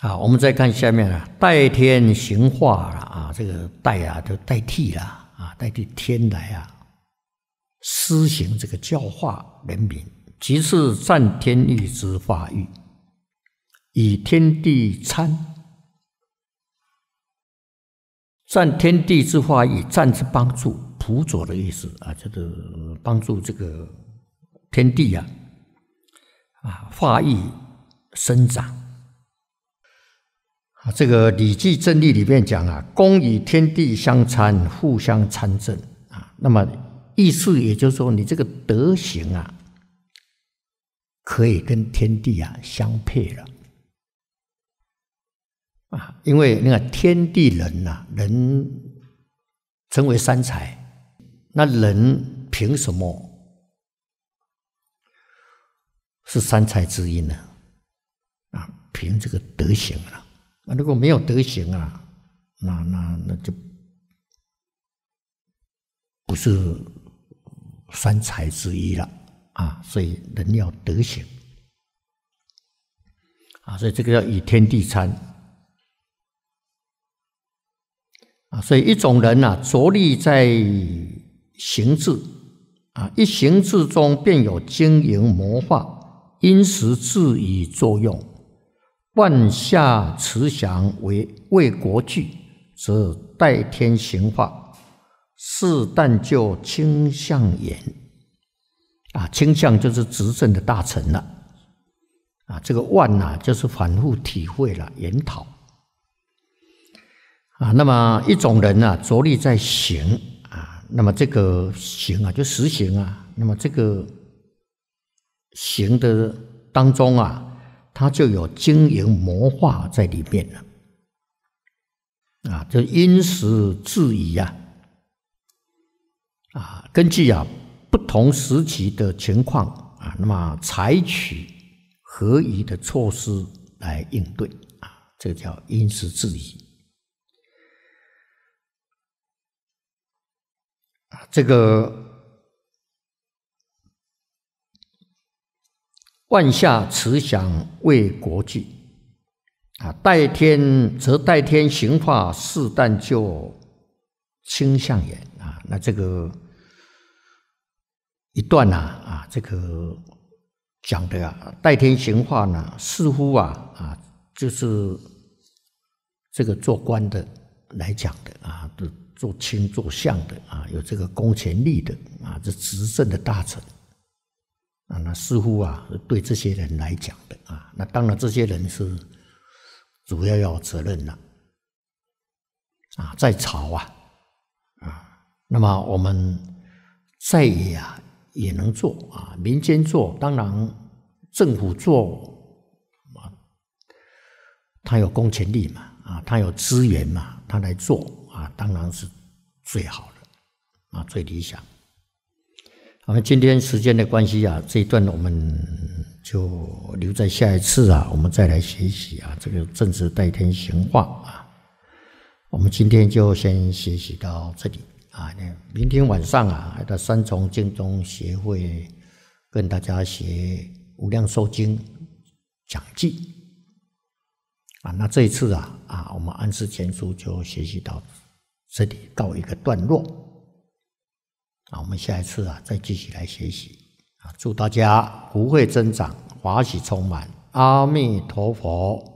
好，我们再看下面啊，代天行化了啊，这个代啊，就代替了啊，代替天来啊，施行这个教化人民。其次，占天地之法育，以天地参，占天地之化，以占之帮助。辅佐的意思啊，这个帮助这个天地呀，啊，化育生长。啊，这个《礼记正例》里面讲啊，公与天地相参，互相参政啊。那么意思也就是说，你这个德行啊，可以跟天地啊相配了啊。因为那个天地人呐，人称为三才。那人凭什么是三才之一呢？啊，凭这个德行啊！啊，如果没有德行啊，那那那就不是三才之一了。啊，所以人要德行。啊，所以这个要以天地参。啊，所以一种人呢，着力在。行字啊，一行字中便有经营谋划、因时制宜作用；万下慈祥为为国具，则代天行化。是但就倾向言啊，倾向就是执政的大臣了啊。这个万呐，就是反复体会了研讨啊。那么一种人呢，着力在行。那么这个行啊，就实行啊。那么这个行的当中啊，它就有经营谋划在里面了。啊，就因时制宜啊，啊，根据啊不同时期的情况啊，那么采取合宜的措施来应对啊，这个叫因时制宜。这个万下慈祥为国计，啊，代天则代天行化，四旦就倾向也啊。那这个一段呢，啊，这个讲的啊，代天行化呢，似乎啊啊，就是这个做官的来讲的啊，都。做亲做相的啊，有这个公权力的啊，这执政的大臣啊，那似乎啊，对这些人来讲的啊，那当然这些人是主要要责任了啊，在朝啊啊，那么我们在野啊也能做啊，民间做，当然政府做啊，他有公权力嘛啊，他有资源嘛，他来做。当然是最好的啊，最理想。我们今天时间的关系啊，这一段我们就留在下一次啊，我们再来学习啊。这个正治代天行化啊，我们今天就先学习到这里啊。那明天晚上啊，到三重经中协会跟大家学《无量寿经》讲记啊。那这一次啊啊，我们按时全书就学习到。这里到一个段落，啊，我们下一次啊再继续来学习，啊，祝大家福慧增长，法喜充满，阿弥陀佛。